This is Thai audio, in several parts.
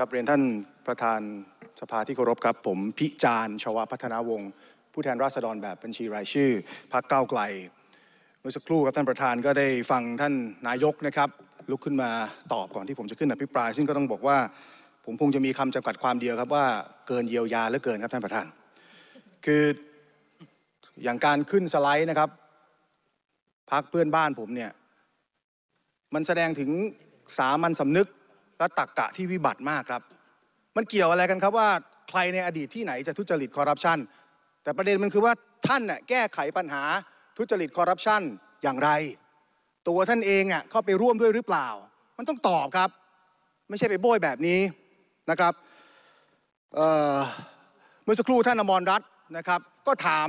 ครับเรียนท่านประธานสภาที่เคารพครับผมพิจารชวพัฒนาวงศ์ผู้แทนราษฎรแบบบัญชีรายชื่อพรรคก้าวไกล เมื่อสักครู่ครับท่านประธานก็ได้ฟังท่านนายกนะครับ ลุกขึ้นมาตอบก่อนที่ผมจะขึ้นอภิปราย ซึ่งก็ต้องบอกว่า ผมคงจะมีคำจำกัดความเดียวครับว่าเกินเยียวยาเหลือเกินครับท่านประธาน คืออย่างการขึ้นสไลด์นะครับพักเพื่อนบ้านผมเนี่ยมันแสดงถึงสามัญสำนึกและตักกะที่วิบัติมากครับ มันเกี่ยวอะไรกันครับว่าใครในอดีตที่ไหนจะทุจริตคอร์รัปชัน แต่ประเด็นมันคือว่าท่านน่ยแก้ไขปัญหาทุจริตคอร์รัปชันอย่างไร ตัวท่านเองอ่ะเข้าไปร่วมด้วยหรือเปล่า มันต้องตอบครับ ไม่ใช่ไปโบยแบบนี้นะครับ เมื่อสักครู่ท่านอมรรัตน์นะครับ ก็ถาม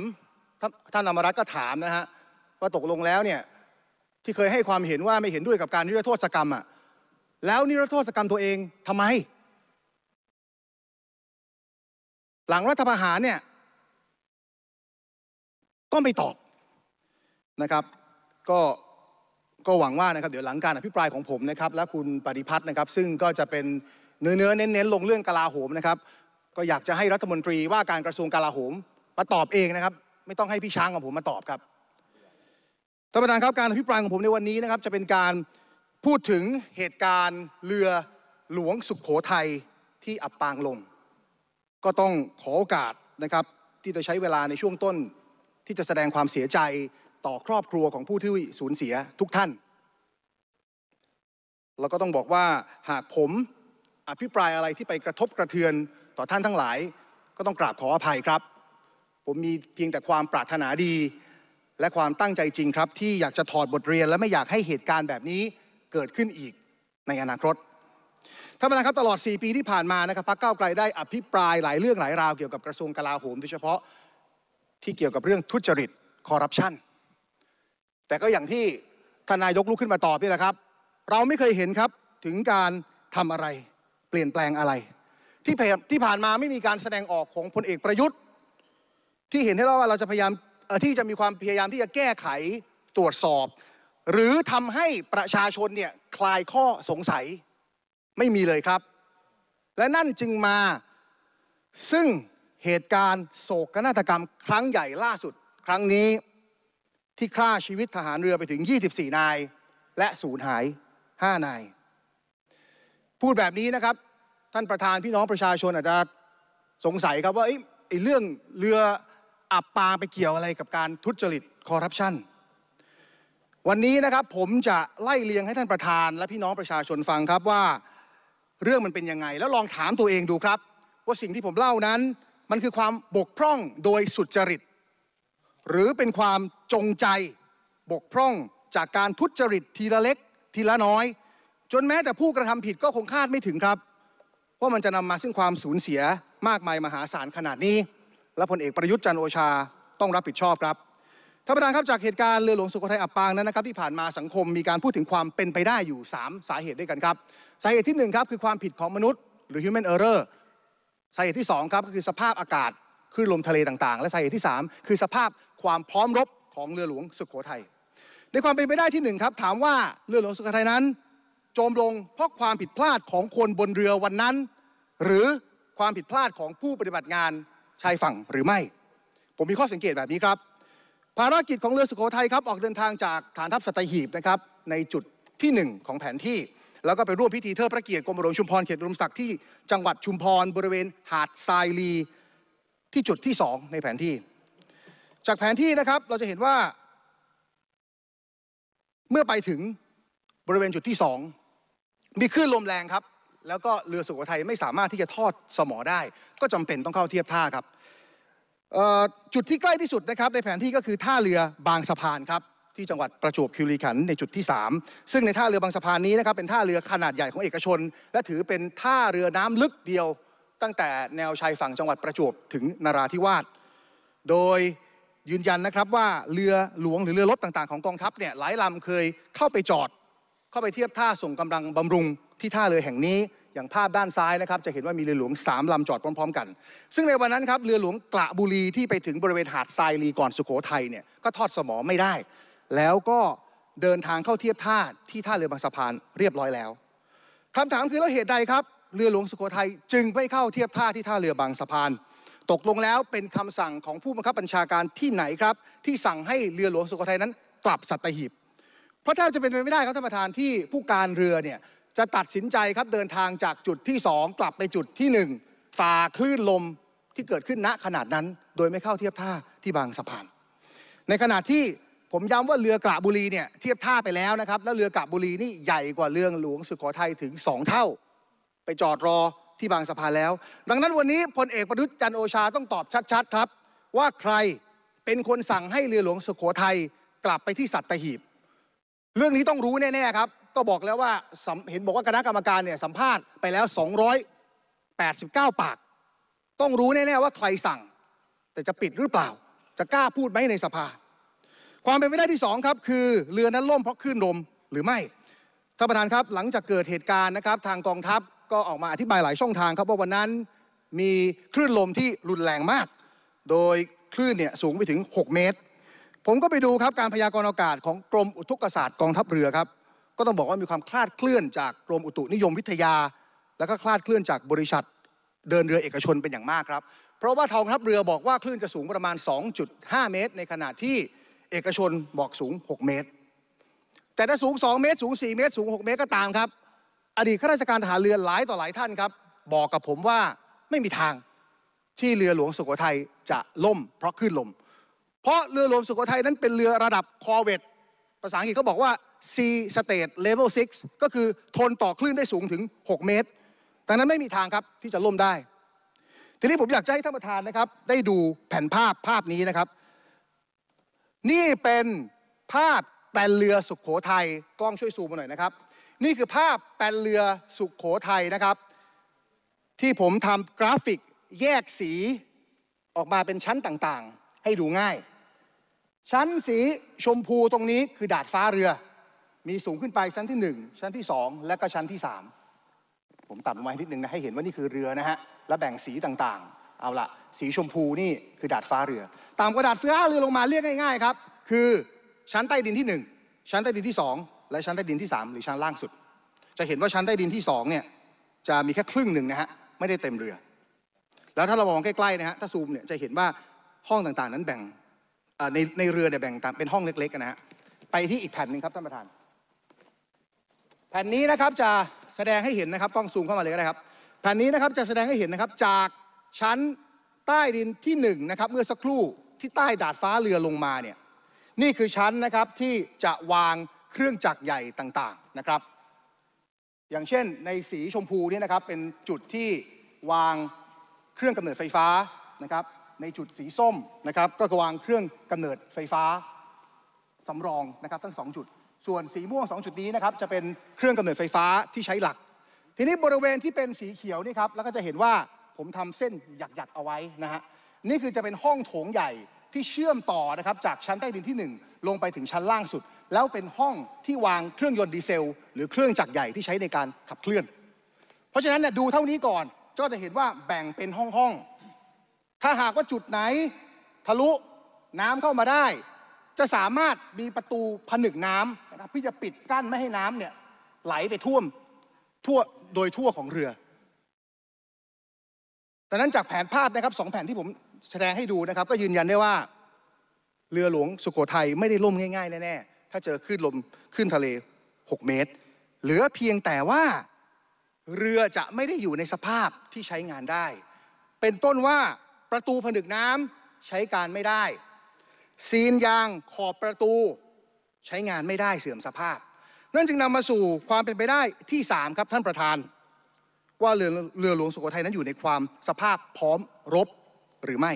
ท่านอมรรัตน์ก็ถามนะฮะว่าตกลงแล้วเนี่ยที่เคยให้ความเห็นว่าไม่เห็นด้วยกับการนิรโทษกรรมอ่ะแล้ว นิรโทษกรรมตัวเองทำไม หลังรัฐประหารเนี่ยก็ไม่ตอบนะครับ ก็ก็หวังว่า นะครับ เดี๋ยวหลังการอภิปรายของผมนะครับ และคุณปฏิพัฒน์นะครับ ซึ่งก็จะเป็นเนื้อเนื้อเน้นเน้นลงเรื่องกลาโหมนะครับ ก็อยากจะให้รัฐมนตรีว่าการกระทรวงกลาโหมมาตอบเองนะครับ ไม่ต้องให้พี่ช้างของผมมาตอบครับท่านประธานครับการอภิปรายของผมในวันนี้นะครับจะเป็นการพูดถึงเหตุการณ์เรือหลวงสุขโขทัยที่อับปางลง ก็ต้องขอโอกาสนะครับที่จะใช้เวลาในช่วงต้นที่จะแสดงความเสียใจต่อครอบครัวของผู้ที่สูญเสียทุกท่านแล้วก็ต้องบอกว่าหากผมอภิปรายอะไรที่ไปกระทบกระเทือนต่อท่านทั้งหลาย ก็ต้องกราบขออภัยครับ ผมมีเพียงแต่ความปรารถนาดี และความตั้งใจจริงครับ ที่อยากจะถอดบทเรียนและไม่อยากให้เหตุการณ์แบบนี้เกิดขึ้นอีกในอนาคต ท่านประธานครับตลอด 4 ปีที่ผ่านมานะครับ พรรคก้าวไกลได้อภิปรายหลายเรื่องหลายราวเกี่ยวกับกระทรวงกลาโหมโดยเฉพาะที่เกี่ยวกับเรื่องทุจริตคอร์รัปชันแต่ก็อย่างที่ทนายกลุกขึ้นมาตอบนี่แหละครับ เราไม่เคยเห็นครับถึงการทำอะไรเปลี่ยนแปลงอะไร ที่ที่ผ่านมาไม่มีการแสดงออกของพลเอกประยุทธ์ ที่เห็นให้ว่าเราจะพยายามที่จะมีความพยายามที่จะแก้ไขตรวจสอบหรือทำให้ประชาชนเนี่ยคลายข้อสงสัยไม่มีเลยครับ และนั่นจึงมาซึ่งเหตุการณ์โศกนาฏกรรมครั้งใหญ่ล่าสุดครั้งนี้ที่ฆ่าชีวิตทหารเรือไปถึง 24 นายและสูญหาย 5 นาย พูดแบบนี้นะครับ ท่านประธานพี่น้องประชาชนอาจจะสงสัยครับว่าไอ้เรื่องเรืออับปางไปเกี่ยวอะไรกับการทุจริตคอร์รัปชันวันนี้นะครับผมจะไล่เลียงให้ท่านประธาน และพี่น้องประชาชนฟังครับว่าเรื่องมันเป็นยังไงแล้วลองถามตัวเองดูครับ ว่าสิ่งที่ผมเล่านั้น มันคือความบกพร่องโดยสุจริต หรือเป็นความจงใจ บกพร่องจากการทุจริตทีละเล็กทีละน้อย จนแม้แต่ผู้กระทำผิดก็คงคาดไม่ถึงครับว่ามันจะนำมาซึ่งความสูญเสียมากมายมหาศาลขนาดนี้ และพลเอกประยุทธ์จันโอชาต้องรับผิดชอบครับท่านประธานครับ จากเหตุการณ์เรือหลวงสุโขทัยอับปางนั้นนะครับที่ผ่านมาสังคมมีการพูดถึงความเป็นไปได้อยู่ 3 สาเหตุด้วยกันครับสาเหตุที่1ครับคือความผิดของมนุษย์ หรือ human error สาเหตุที่2ครับก็คือสภาพอากาศคลื่นลมทะเลต่างๆ และสาเหตุที่ 3 คือสภาพความพร้อมรบของเรือหลวงสุโขทัยในความเป็นไปได้ที่1ครับถามว่าเรือหลวงสุโขทัยนั้น จมลงเพราะความผิดพลาดของคนบนเรือวันนั้น หรือความผิดพลาดของผู้ปฏิบัติงานชายฝั่งหรือไม่ ผมมีข้อสังเกตแบบนี้ครับภารกิจของเรือสุโขทัยครับออกเดินทางจากฐานทัพสัตหีบนะครับในจุดที่ 1 ของแผนที่ แล้วก็ไปร่วมพิธีเทิดพระเกียรติกรมหลวงชุมพรเขตอุดมศักดิ์ที่จังหวัดชุมพร บริเวณหาดทรายลีที่จุดที่ 2 ในแผนที่ จากแผนที่นะครับเราจะเห็นว่า เมื่อไปถึงบริเวณจุดที่ 2 มีคลื่นลมแรงครับ แล้วก็เรือสุโขทัยไม่สามารถที่จะทอดสมอได้ ก็จำเป็นต้องเข้าเทียบท่าครับจุดที่ใกล้ที่สุดนะครับในแผนที่ก็คือท่าเรือบางสะพานครับที่จังหวัดประจวบคิรีขันในจุดที่ 3 ซึ่งในท่าเรือบางสะพานนี้นะครับเป็นท่าเรือขนาดใหญ่ของเอกชน และถือเป็นท่าเรือน้ำลึกเดียว ตั้งแต่แนวชายฝั่งจังหวัดประจวบถึงนราธิวาสโดยยืนยันนะครับว่าเรือหลวงหรือเรือรบต่างๆของกองทัพเนี่ยหลายลำเคยเข้าไปจอด เข้าไปเทียบท่าส่งกำลังบำรุงที่ท่าเรือแห่งนี้อย่างภาพด้านซ้ายนะครับจะเห็นว่ามีเรือหลวงสามลำจอดพร้อมๆกัน ซึ่งในวันนั้นครับเรือหลวงกระบุรีที่ไปถึงบริเวณหาดทรายรีก่อนสุโขทัยเนี่ยก็ทอดสมอไม่ได้ แล้วก็เดินทางเข้าเทียบท่าที่ท่าเรือบางสะพานเรียบร้อยแล้วคำถามคือแล้วเหตุใดครับ เรือหลวงสุโขทัยจึงไม่เข้าเทียบท่าที่ท่าเรือบางสะพาน ตกลงแล้วเป็นคำสั่งของผู้บังคับบัญชาการที่ไหนครับที่สั่งให้เรือหลวงสุโขทัยนั้นกลับสัตหีบเพราะแทบจะเป็นไปไม่ได้ครับท่านประธานที่ผู้การเรือเนี่ยจะตัดสินใจครับเดินทางจากจุดที่2กลับไปจุดที่1ฝ่าคลื่นลมที่เกิดขึ้นณขนาดนั้นโดยไม่เข้าเทียบท่าที่บางสะพาน ในขณะที่ผมย้ำว่าเรือกระบุรีเนี่ยเทียบท่าไปแล้วนะครับ แล้วเรือกระบุรีนี่ใหญ่กว่าเรือหลวงสุโขทัยถึง2เท่า ไปจอดรอที่บางสะพานแล้ว ดังนั้นวันนี้พลเอกประยุทธ์จันโอชาต้องตอบชัดๆครับ ว่าใครเป็นคนสั่งให้เรือหลวงสุโขทัยกลับไปที่สัตหีบ เรื่องนี้ต้องรู้แน่ๆครับก็บอกแล้วว่าเห็นบอกว่าคณะกรรมการเนี่ยสัมภาษณ์ไปแล้ว 289 ปาก ต้องรู้แน่ๆว่าใครสั่ง แต่จะปิดหรือเปล่า จะกล้าพูดไหมในสภา ความเป็นไปได้ที่2ครับ คือเรือนั้นล่มเพราะคลื่นลมหรือไม่ท่านประธานครับ หลังจากเกิดเหตุการณ์นะครับทางกองทัพก็ออกมาอธิบายหลายช่องทางครับ ว่าวันนั้นมีคลื่นลมที่รุนแรงมาก โดยคลื่นเนี่ยสูงไปถึง 6 เมตร ผมก็ไปดูครับการพยากรณ์อากาศ ของกรมอุทกศาสตร์กองทัพเรือครับก็ต้องบอกว่ามีความคลาดเคลื่อนจากกรมอุตุนิยมวิทยา แล้วก็คลาดเคลื่อนจากบริษัทเดินเรือเอกชนเป็นอย่างมากครับเพราะว่าทองทัพเรือบอกว่าคลื่นจะสูงประมาณ 2.5 เมตร ในขณะที่เอกชนบอกสูง 6 เมตร แต่ถ้าสูง 2 เมตร สูง 4 เมตร สูง 6 เมตรก็ตามครับอดีตข้าราชการทหารเรือหลายต่อหลายท่านครับบอกกับผมว่าไม่มีทางที่เรือหลวงสุโขทัยจะล่มเพราะคลื่นลม เพราะเรือหลวงสุโขทัยนั้นเป็นเรือระดับคอเวต ภาษาอังกฤษก็บอกว่า C state level 6ก็คือ ทนต่อคลื่นได้สูงถึง 6 เมตร แต่นั้นไม่มีทางครับที่จะล่มได้ ทีนี้ผมอยากจะให้ท่านประธานนะครับได้ดูแผ่นภาพภาพนี้นะครับ นี่เป็นภาพแปลนเรือสุขโขทัยกล้องช่วยซูมมาหน่อยนะครับ นี่คือภาพแปลนเรือสุขโขทัยนะครับ ที่ผมทำกราฟิกแยกสีออกมาเป็นชั้นต่างๆ ให้ดูง่าย ชั้นสีชมพูตรงนี้คือดาดฟ้าเรือมีสูงขึ้นไปชั้นที่ 1 ชั้นที่ 2 และก็ชั้นที่ 3 ผมตัดมาให้นิดนึงนะให้เห็นว่านี่คือเรือนะฮะและแบ่งสีต่างๆ เอาละสีชมพูนี่คือดาดฟ้าเรือ ตามกระดาษฟ้าเรือลงมาเรียกง่ายๆครับคือชั้นใต้ดินที่ 1 ชั้นใต้ดินที่ 2 และชั้นใต้ดินที่ 3 หรือชั้นล่างสุด จะเห็นว่าชั้นใต้ดินที่2เนี่ยจะมีแค่ครึ่งหนึ่งนะฮะไม่ได้เต็มเรือ แล้วถ้าเรามองใกล้ๆนะฮะถ้าซูมเนี่ยจะเห็นว่าห้องต่างๆนั้นแบ่งในในเรือเนี่ยแบ่งเป็นห้องเล็กๆนะฮะไปที่อีกแผ่นหนึ่งครับท่านประธานแผ่นนี้นะครับจะแสดงให้เห็นนะครับต้องซูมเข้ามาเลยก็ได้ครับแผ่นนี้นะครับจะแสดงให้เห็นนะครับจากชั้นใต้ดินที่1นะครับเมื่อสักครู่ที่ใต้ดาดฟ้าเรือลงมาเนี่ยนี่คือชั้นนะครับที่จะวางเครื่องจักรใหญ่ต่างๆนะครับอย่างเช่นในสีชมพูนี่นะครับเป็นจุดที่วางเครื่องกำเนิดไฟฟ้านะครับในจุดสีส้มนะครับก็วางเครื่องกำเนิดไฟฟ้าสำรองนะครับทั้ง 2 จุดส่วนสีม่วง2 จุดนี้นะครับจะเป็นเครื่องกำเนิดไฟฟ้าที่ใช้หลัก ทีนี้บริเวณที่เป็นสีเขียวนี่ครับแล้วก็จะเห็นว่าผมทำเส้นหยักๆเอาไว้นะฮะนี่คือจะเป็นห้องโถงใหญ่ที่เชื่อมต่อนะครับจากชั้นใต้ดินที่ 1 ลงไปถึงชั้นล่างสุด แล้วเป็นห้องที่วางเครื่องยนต์ดีเซลหรือเครื่องจักรใหญ่ที่ใช้ในการขับเคลื่อน เพราะฉะนั้นเนี่ยดูเท่านี้ก่อนก็จะเห็นว่าแบ่งเป็นห้องห้องถ้าหากว่าจุดไหน ทะลุน้ำเข้ามาได้ จะสามารถมีประตูผนึกน้ำพื่จะปิดกั้นไม่ให้น้ำเนี่ยไหลไปท่วมทั่วโดยทั่วของเรือ แต่นั้นจากแผนภาพ นะครับสองแผนที่ผมแสดงให้ดูนะครับ ก็ยืนยันได้ว่าเรือหลวงสุโขทัยไม่ได้ล่มง่ายๆ แน่ๆถ้าเจอคลื่นลมคลื่นทะเล 6 เมตร เหลือเพียงแต่ว่าเรือจะไม่ได้อยู่ในสภาพที่ใช้งานได้ เป็นต้นว่าประตูผนึกน้ำใช้การไม่ได้ซีนยางขอบประตูใช้งานไม่ได้เสื่อมสภาพ นั่นจึงนำมาสู่ความเป็นไปได้ที่ 3 ครับท่านประธาน ว่าเรือเรือหลวงสุโขทัยนั้นอยู่ในความสภาพพร้อมรบหรือไม่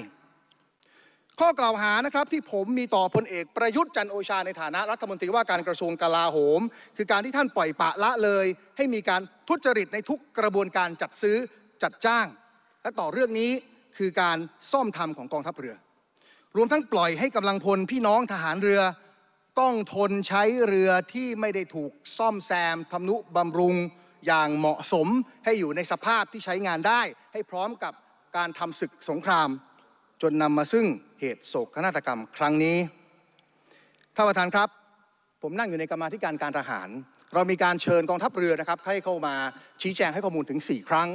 ข้อกล่าวหานะครับ ที่ผมมีต่อพลเอก ประยุทธ์จันโอชาในฐานะรัฐมนตรีว่าการกระทรวงกลาโหม คือการที่ท่านปล่อยปะละเลย ให้มีการทุจริตในทุกกระบวนการจัดซื้อจัดจ้าง และต่อเรื่องนี้คือการซ่อมทำของกองทัพเรือ รวมทั้งปล่อยให้กำลังพลพี่น้องทหารเรือต้องทนใช้เรือที่ไม่ได้ถูกซ่อมแซมทำนุบำรุงอย่างเหมาะสมให้อยู่ในสภาพที่ใช้งานได้ ให้พร้อมกับการทำศึกสงคราม จนนำมาซึ่งเหตุโศกนาฏกรรมครั้งนี้ท่านประธานครับ ผมนั่งอยู่ในกรรมธิการการทหาร เรามีการเชิญกองทัพเรือนะครับ ให้เข้ามาชี้แจงให้ข้อมูลถึง 4 ครั้ง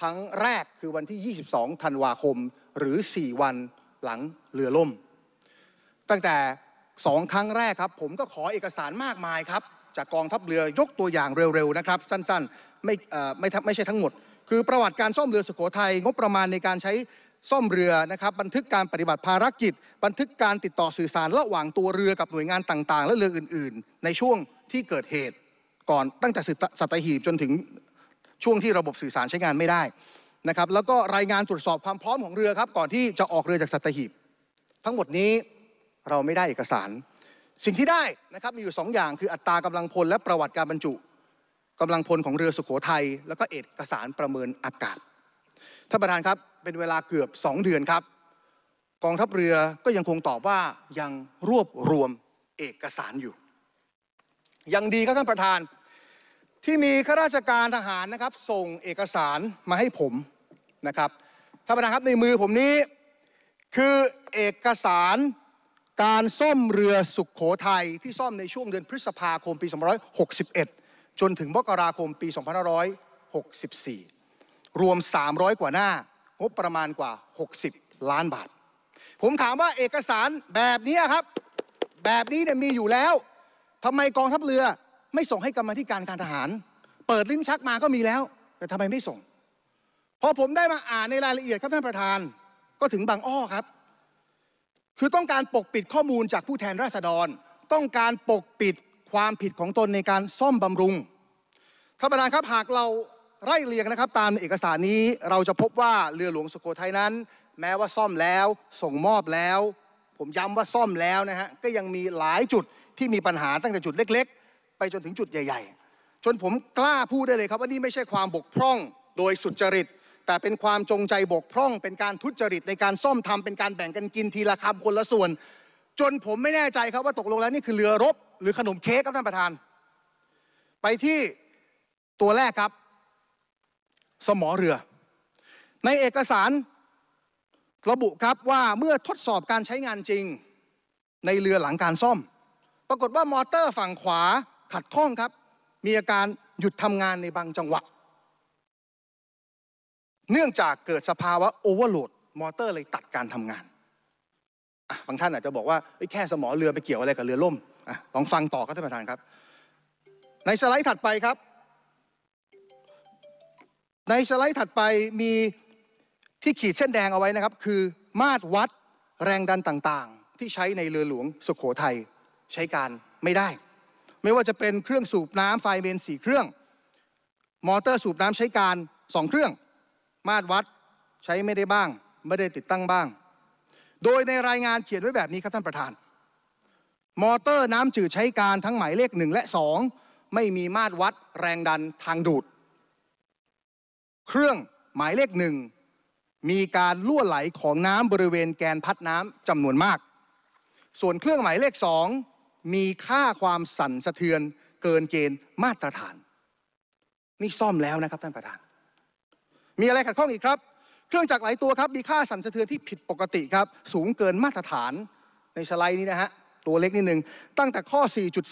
ครั้งแรกคือวันที่ 22ธันวาคมหรือ4วันหลังเรือล่ม ตั้งแต่สองครั้งแรกครับผมก็ขอเอกสารมากมายครับ จากกองทัพเรือยกตัวอย่างเร็วๆ นะครับ สั้น ๆ ไม่ไม่ไม่ใช่ทั้งหมด คือประวัติการซ่อมเรือสุโขทัยงบประมาณในการใช้ซ่อมเรือนะครับบันทึกการปฏิบัติภารกิจ บันทึกการติดต่อสื่อสารระหว่างตัวเรือกับหน่วยงานต่าง ๆ และเรืออื่นๆ ในช่วงที่เกิดเหตุ ก่อนตั้งแต่สัตหีบจนถึงช่วงที่ระบบสื่อสารใช้งานไม่ได้นะครับแล้วก็รายงานตรวจสอบความพร้อมของเรือครับก่อนที่จะออกเรือจากสัตหีบทั้งหมดนี้เราไม่ได้เอกสาร สิ่งที่ได้นะครับมีอยู่2อย่าง คืออัตรากำลังพลและประวัติการบรรจุ กำลังพลของเรือสุขโขทัยแล้วก็เอกสารประเมินอากาศ ท่านประธานครับเป็นเวลาเกือบ 2 เดือนครับ กองทัพเรือก็ยังคงตอบว่ายังรวบรวมเอกสารอยู่ ยังดีครับท่านประธาน ที่มีข้าราชการทหารนะครับส่งเอกสารมาให้ผมนะครับท่านประธานครับในมือผมนี้คือเอกสารการซ่อมเรือสุขโขทัยที่ซ่อมในช่วงเดือนพฤษภาคมปี 2 6 1 จนถึงมกราคมปี2564 รวม 300 กว่าหน้างบประมาณกว่า 60 ล้านบาท ผมถามว่าเอกสารแบบนี้ครับ แบบนี้เนี่ยมีอยู่แล้วทำไมกองทัพเรือไม่ส่งให้กรรมธิการการทหาร เปิดลิ้นชักมาก็มีแล้ว แต่ทำไมไม่ส่งพอผมได้มาอ่านในรายละเอียด ครับท่านประธานก็ถึงบางอ้อครับคือต้องการปกปิดข้อมูลจากผู้แทนราษฎร ต้องการปกปิดความผิดของตนในการซ่อมบำรุง ท่านประธานครับ หากเราไล่เรียงนะครับตามเอกสารนี้ เราจะพบว่าเรือหลวงสุโขทัยนั้น แม้ว่าซ่อมแล้ว ส่งมอบแล้ว ผมย้ำว่าซ่อมแล้วนะฮะ ก็ยังมีหลายจุดที่มีปัญหาตั้งแต่จุดเล็ก ๆ ไปจนถึงจุดใหญ่ๆ จนผมกล้าพูดได้เลยครับว่านี่ไม่ใช่ความบกพร่องโดยสุจริตแต่เป็นความจงใจบกพร่อง เป็นการทุจริตในการซ่อมทำเป็นการแบ่งกันกินทีละคำคนละส่วน จนผมไม่แน่ใจครับ ว่าตกลงแล้วนี่คือเรือรบหรือขนมเค้กครับท่านประธาน ไปที่ตัวแรกครับ สมอเรือ ในเอกสารระบุครับว่าเมื่อทดสอบการใช้งานจริงในเรือหลังการซ่อม ปรากฏว่ามอเตอร์ฝั่งขวาขัดข้องครับ มีอาการหยุดทำงานในบางจังหวะเนื่องจากเกิดสภาวะโอเวอร์โหลดมอเตอร์เลยตัดการทำงาน บางท่านอาจจะบอกว่าแค่สมอเรือไปเกี่ยวอะไรกับเรือล่มอลองฟังต่อครับท่านประธานครับ ในสไลด์ถัดไปครับ ในสไลด์ถัดไปมีที่ขีดเส้นแดงเอาไว้นะครับ คือมาตรวัดแรงดันต่างๆ ที่ใช้ในเรือหลวงสุขโขทัยใช้การไม่ได้ ไม่ว่าจะเป็นเครื่องสูบน้ำไฟเบนสี่เครื่อง มอเตอร์สูบน้ำใช้การสองเครื่องมาตรวัดใช้ไม่ได้บ้างไม่ได้ติดตั้งบ้าง โดยในรายงานเขียนไว้แบบนี้ครับท่านประธาน มอเตอร์น้ำจืดใช้การทั้งหมายเลขหนึ่งและสองไม่มีมาตรวัดแรงดันทางดูด เครื่องหมายเลขหนึ่งมีการล่วไหลของน้ำบริเวณแกนพัดน้ำจำนวนมาก ส่วนเครื่องหมายเลขสองมีค่าความสั่นสะเทือนเกินเกณฑ์มาตรฐานนี่ซ่อมแล้วนะครับท่านประธานมีอะไรขัดข้องอีกครับ เครื่องจักรหลายตัวครับ มีค่าสั่นสะเทือนที่ผิดปกติครับ สูงเกินมาตรฐานในสไลด์นี้นะฮะ ตัวเล็กนิดนึงตั้งแต่ข้อ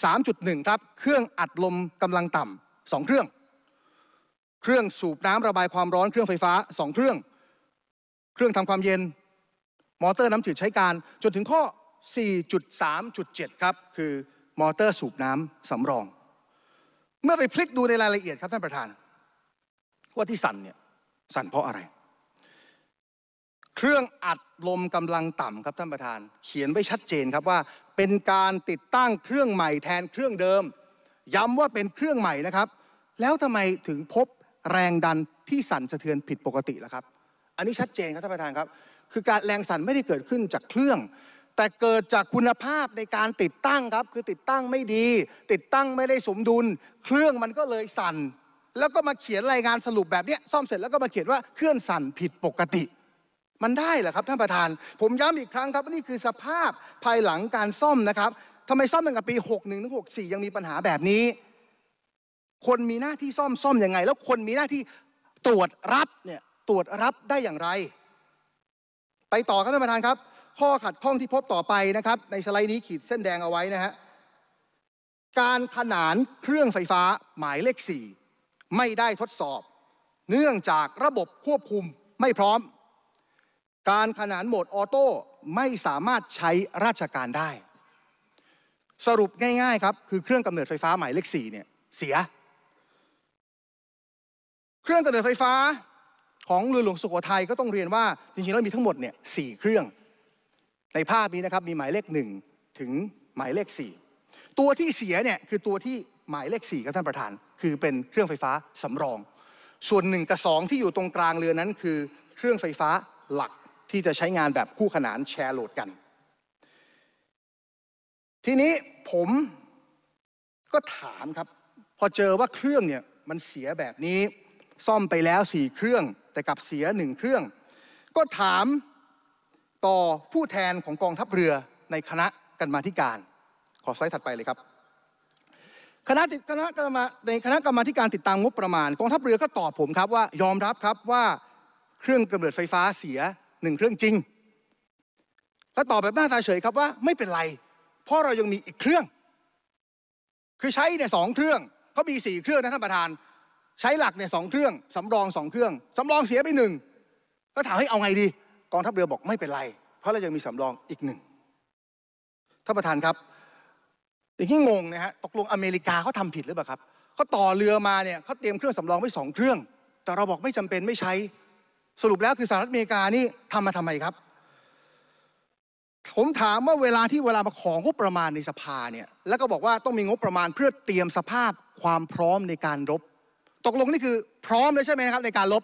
4.3.1 ครับ เครื่องอัดลมกำลังต่ำ 2 เครื่อง เครื่องสูบน้ำระบายความร้อน เครื่องไฟฟ้า 2 เครื่อง เครื่องทำความเย็น มอเตอร์น้ำจืดใช้การ จนถึงข้อ 4.3.7 ครับ คือ มอเตอร์สูบน้ำสำรอง เมื่อไปพลิกดูในรายละเอียดครับท่านประธาน ว่าที่สั่นเนี่ยสั่นเพราะอะไร เครื่องอัดลมกำลังต่ำครับท่านประธาน เขียนไว้ชัดเจนครับว่า เป็นการติดตั้งเครื่องใหม่แทนเครื่องเดิม ย้ำว่าเป็นเครื่องใหม่นะครับ แล้วทำไมถึงพบแรงดันที่สั่นสะเทือนผิดปกติล่ะครับ อันนี้ชัดเจนครับท่านประธานครับ คือการแรงสั่นไม่ได้เกิดขึ้นจากเครื่อง แต่เกิดจากคุณภาพในการติดตั้งครับ คือติดตั้งไม่ดี ติดตั้งไม่ได้สมดุล เครื่องมันก็เลยสั่นแล้วก็มาเขียนรายงานสรุปแบบนี้ ซ่อมเสร็จแล้วก็มาเขียนว่า เครื่องสั่นผิดปกติ มันได้เหรอครับ ท่านประธาน ผมย้ำอีกครั้งครับว่านี่คือสภาพภายหลังการซ่อมนะครับทำไมซ่อมตั้งแต่ปี61ถึงหกสี่ยังมีปัญหาแบบนี้ คนมีหน้าที่ซ่อมซ่อมยังไง แล้วคนมีหน้าที่ตรวจรับเนี่ยตรวจรับได้อย่างไร ไปต่อครับท่านประธานครับ ข้อขัดข้องที่พบต่อไปนะครับในสไลด์นี้ขีดเส้นแดงเอาไว้นะฮะการขนานเครื่องไฟฟ้าหมายเลข4ไม่ได้ทดสอบเนื่องจากระบบควบคุมไม่พร้อม การขนานโหมดออโต้ไม่สามารถใช้ราชการได้ สรุปง่ายๆครับคือเครื่องกำเนิดไฟฟ้าหมายเลขสี่เนี่ยเสีย เครื่องกำเนิดไฟฟ้าของเรือหลวงสุโขทัยก็ต้องเรียนว่าจริงๆแล้วมีทั้งหมดเนี่ยสเครื่องในภาพนี้นะครับมีหมายเลขหนึ่งถึงหมายเลข 4 ตัวที่เสียเนี่ยคือตัวที่หมายเลข4ครับท่านประธานคือเป็นเครื่องไฟฟ้าสำรอง ส่วนหนึ่งกับสองที่อยู่ตรงกลางเรือนั้นคือเครื่องไฟฟ้าหลักที่จะใช้งานแบบคู่ขนานแชร์โหลดกัน ทีนี้ผมก็ถามครับ พอเจอว่าเครื่องเนี่ยมันเสียแบบนี้ซ่อมไปแล้วสี่เครื่องแต่กลับเสียหนึ่งเครื่อง ก็ถามต่อผู้แทนของกองทัพเรือในคณะกันมาธิการ ขอสไลด์ถัดไปเลยครับคณะคณะกรรมในคณะกรรมาการติดตามงบประมาณ กองทัพเรือก็ตอบผมครับว่ายอมรับครับว่าเครื่องกะเนิดไฟฟ้าเสียหนึ่งเครื่องจริง แล้วตอบแบบหน้าตาเฉยครับว่าไม่เป็นไรเพราะเรายังมีอีกเครื่อง คือใช้เนี่ยสองเครื่องเขามีสี่เครื่องนะท่านประธาน ใช้หลักเนี่ยสองเครื่อง สำรองสองเครื่อง สำรองเสียไปหนึ่งก็ถามให้เอาไงดีกองทัพเรือบอกไม่เป็นไร เพราะเรายังมีสำรองอีกหนึ่งท่านประธานครับอย่างที่งงนะฮะตกลงอเมริกาเขาทาผิดหรือเปล่าครับเขาต่อเรือมาเนี่ยเขาเตรียมเครื่องสำรองไว้สองเครื่อง แต่เราบอกไม่จำเป็นไม่ใช้ สรุปแล้วคือสหรัฐอเมริกานี่ทำมาทำไมครับ ผมถามว่าเวลาที่เวลามาของงบประมาณในสภาเนี่ยแล้วก็บอกว่าต้องมีงบประมาณเพื่อเตรียมสภาพ ความพร้อมในการรบ ตกลงนี่คือพร้อมเลยใช่ไหมครับในการรบ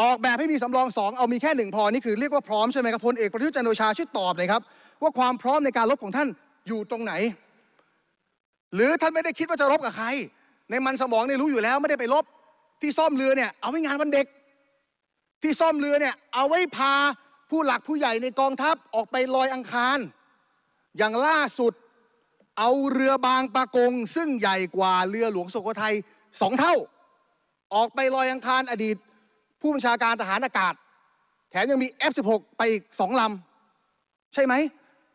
ออกแบบให้มีสำรองสองเอามีแค่หนึ่งพอนี่คือเรียกว่าพร้อมใช่ไหมครับพลเอกประยุทธ์จันโอชาช่วยตอบเลยครับ ว่าความพร้อมในการรบของท่านอยู่ตรงไหน หรือท่านไม่ได้คิดว่าจะรบกับใคร ในมันสมองเนี่ยรู้อยู่แล้วไม่ได้ไปรบที่ซ่อมเรือเนี่ยเอาไว้งานวันเด็ก ที่ซ่อมเรือเนี่ยเอาไว้พาผู้หลักผู้ใหญ่ในกองทัพออกไปลอยอังคาร อย่างล่าสุดเอาเรือบางปะกงซึ่งใหญ่กว่าเรือหลวงสุโขทัยสองเท่า ออกไปลอยอังคารอดีต ผู้บัญชาการทหารอากาศ แถมยังมี F16 ไปอีกสองลำใช่ไหม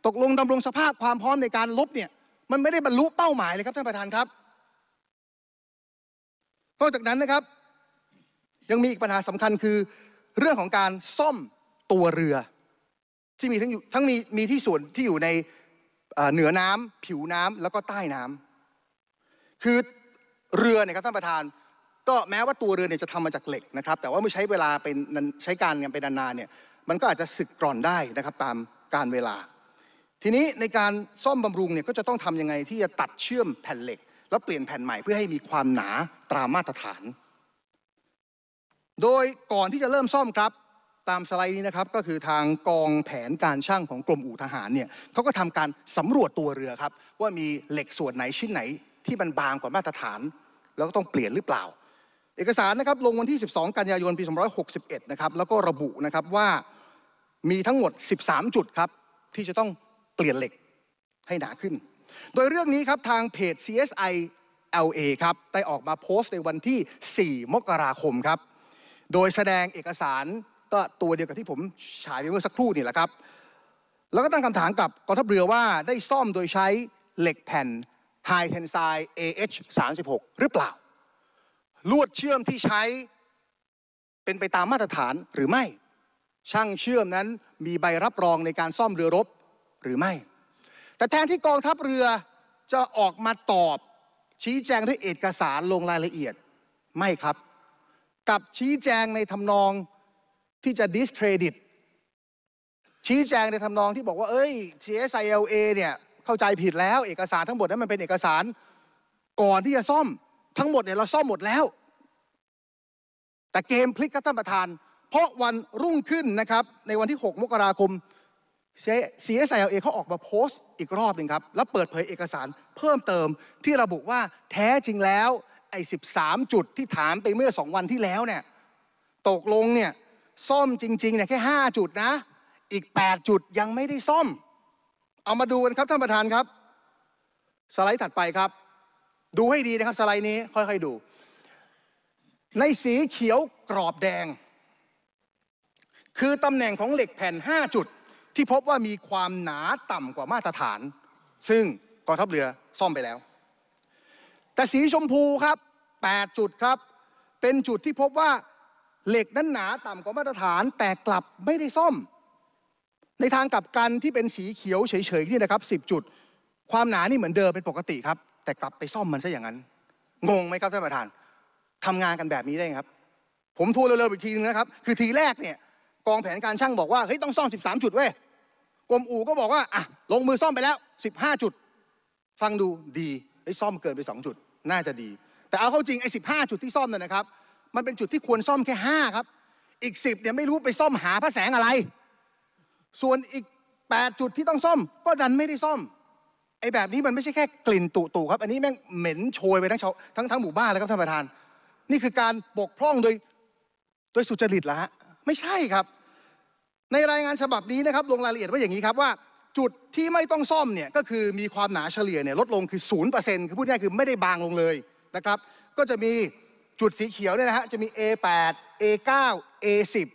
ตกลงดำรงสภาพความพร้อมในการลบเนี่ย มันไม่ได้บรรลุเป้าหมายเลยครับท่านประธานครับนอกจากนั้นนะครับยังมีอีกปัญหาสำคัญคือ เรื่องของการซ่อมตัวเรือ ที่มีทั้งอยู่ทั้งมีมีที่ส่วนที่อยู่ในเหนือน้ำผิวน้ำแล้วก็ใต้น้ำคือเรือเนี่ยครับท่านประธาน ก็แม้ว่าตัวเรือเนี่ยจะทำมาจากเหล็กนะครับแต่ว่าเมื่อใช้เวลาเป็นใช้การนเป็นนานๆเนี่ยมันก็อาจจะสึกกร่อนได้นะครับตามการเวลาทีนี้ในการซ่อมบำรุงเนี่ยก็จะต้องทำยังไงที่จะตัดเชื่อมแผ่นเหล็ก แล้วเปลี่ยนแผ่นใหม่ เพื่อให้มีความหนาตามมาตรฐาน โดยก่อนที่จะเริ่มซ่อมครับตามสไลด์นี้นะครับ ก็คือทางกองแผนการช่างของกรมอู่ทหารเนี่ยเขาก็ทำการสำรวจตัวเรือครับว่ามีเหล็กส่วนไหนชิ้นไหนที่มันบางกว่ามาตรฐาน แล้วก็ต้องเปลี่ยนหรือเปล่า เอกสารนะครับลงวันที่ 12 กันยายนปี2 6 1นะครับแล้วก็ระบุนะครับว่ามีทั้งหมด13 จุดครับที่จะต้องเปลี่ยนเหล็กให้หนาขึ้น โดยเรื่องนี้ครับ ทางเพจ CSI LA ครับ ได้ออกมาโพสต์ในวันที่ 4 มกราคมครับ โดยแสดงเอกสาร ก็ตัวเดียวกับที่ผมฉายไปเมื่อสักครู่นี่แหละครับ แล้วก็ตั้งคำถามกับกองทัพเรือว่าได้ซ่อมโดยใช้เหล็กแผ่น High Tensile AH 36 หรือเปล่า ลวดเชื่อมที่ใช้เป็นไปตามมาตรฐานหรือไม่ ช่างเชื่อมนั้นมีใบรับรองในการซ่อมเรือรบหรือไม่ แต่แทนที่กองทัพเรือจะออกมาตอบชี้แจงด้วยเอกสารลงรายละเอียดไม่ครับ กับชี้แจงในทำนองที่จะดิสเครดิตชี้แจงในทำนองที่บอกว่าเอ้ย CSILA เนี่ยเข้าใจผิดแล้วเอกสารทั้งหมดนั้นมันเป็นเอกสาร ก่อนที่จะซ่อมทั้งหมดเนี่ยเราซ่อมหมดแล้วแต่เกมพลิกครับท่านประธาน เพราะวันรุ่งขึ้นนะครับในวันที่ 6 มกราคม c s ส l a เขาออกมาโพสต์ อีกรอบหนึ่งครับ แล้วเปิดเผยเอกสารเพิ่มเติมที่ระบุว่าแท้จริงแล้ว ไอ้ 13 จุดที่ถามไปเมื่อ 2 วันที่แล้วเนี่ยตกลงเนี่ย ซ่อมจริงๆเนี่ยแค่ 5 จุดนะ อีก 8 จุดยังไม่ได้ซ่อม เอามาดูกันครับท่านประธานครับ สไลด์ถัดไปครับ ดูให้ดีนะครับสไลด์นี้ค่อย ๆ ดู ในสีเขียวกรอบแดง คือตำแหน่งของเหล็กแผ่น 5 จุดที่พบว่ามีความหนาต่ำกว่ามาตรฐาน ซึ่งกองทัพเรือซ่อมไปแล้ว แต่สีชมพูครับ 8 จุดครับ เป็นจุดที่พบว่าเหล็กนั้นหนาต่ำกว่ามาตรฐานแต่กลับไม่ได้ซ่อม ในทางกลับกันที่เป็นสีเขียวเฉยๆนี่นะครับ10 จุด ความหนานี่เหมือนเดิมเป็นปกติครับแต่กลับไปซ่อมมันซะอย่างนั้น งงไหมครับท่านประธานทำงานกันแบบนี้ได้ครับ ผมทัวร์เร็วๆอีกทีนึงนะครับ คือทีแรกเนี่ยกองแผนการช่างบอกว่าเฮ้ยต้องซ่อม 13 จุดเว้ยกรมอู่ก็บอกว่าอ่ะลงมือซ่อมไปแล้ว 15 จุด ฟังดูดีไอ้ซ่อมเกินไป 2 จุดน่าจะดี แต่เอาเข้าจริงไอ้สิจุดที่ซ่อมเนี่ยนะครับ มันเป็นจุดที่ควรซ่อมแค่ 5 ครับ อีก 10เนี่ยไม่รู้ไปซ่อมหาพระแสงอะไร ส่วนอีก 8 จุดที่ต้องซ่อมก็ดันไม่ได้ซ่อมไอ้แบบนี้มันไม่ใช่แค่กลิ่นตุ่ครับอันนี้แม่งเหม็นโชยไปทั้งชาวทั้งทั้งหมู่บ้านแล้วครับท่านประธาน นี่คือการบกพร่องโดยโดยสุจริตละฮะไม่ใช่ครับ ในรายงานฉบับนี้นะครับลงรายละเอียดว่าอย่างนี้ครับ ว่าจุดที่ไม่ต้องซ่อมเนี่ยก็คือมีความหนาเฉลี่ยเนี่ย ลดลงคือ 0%คือพูดง่ายคือไม่ได้บางลงเลยนะครับก็จะมีจุดสีเขียวเนี่ยนะฮะจะมี A8 A9 A10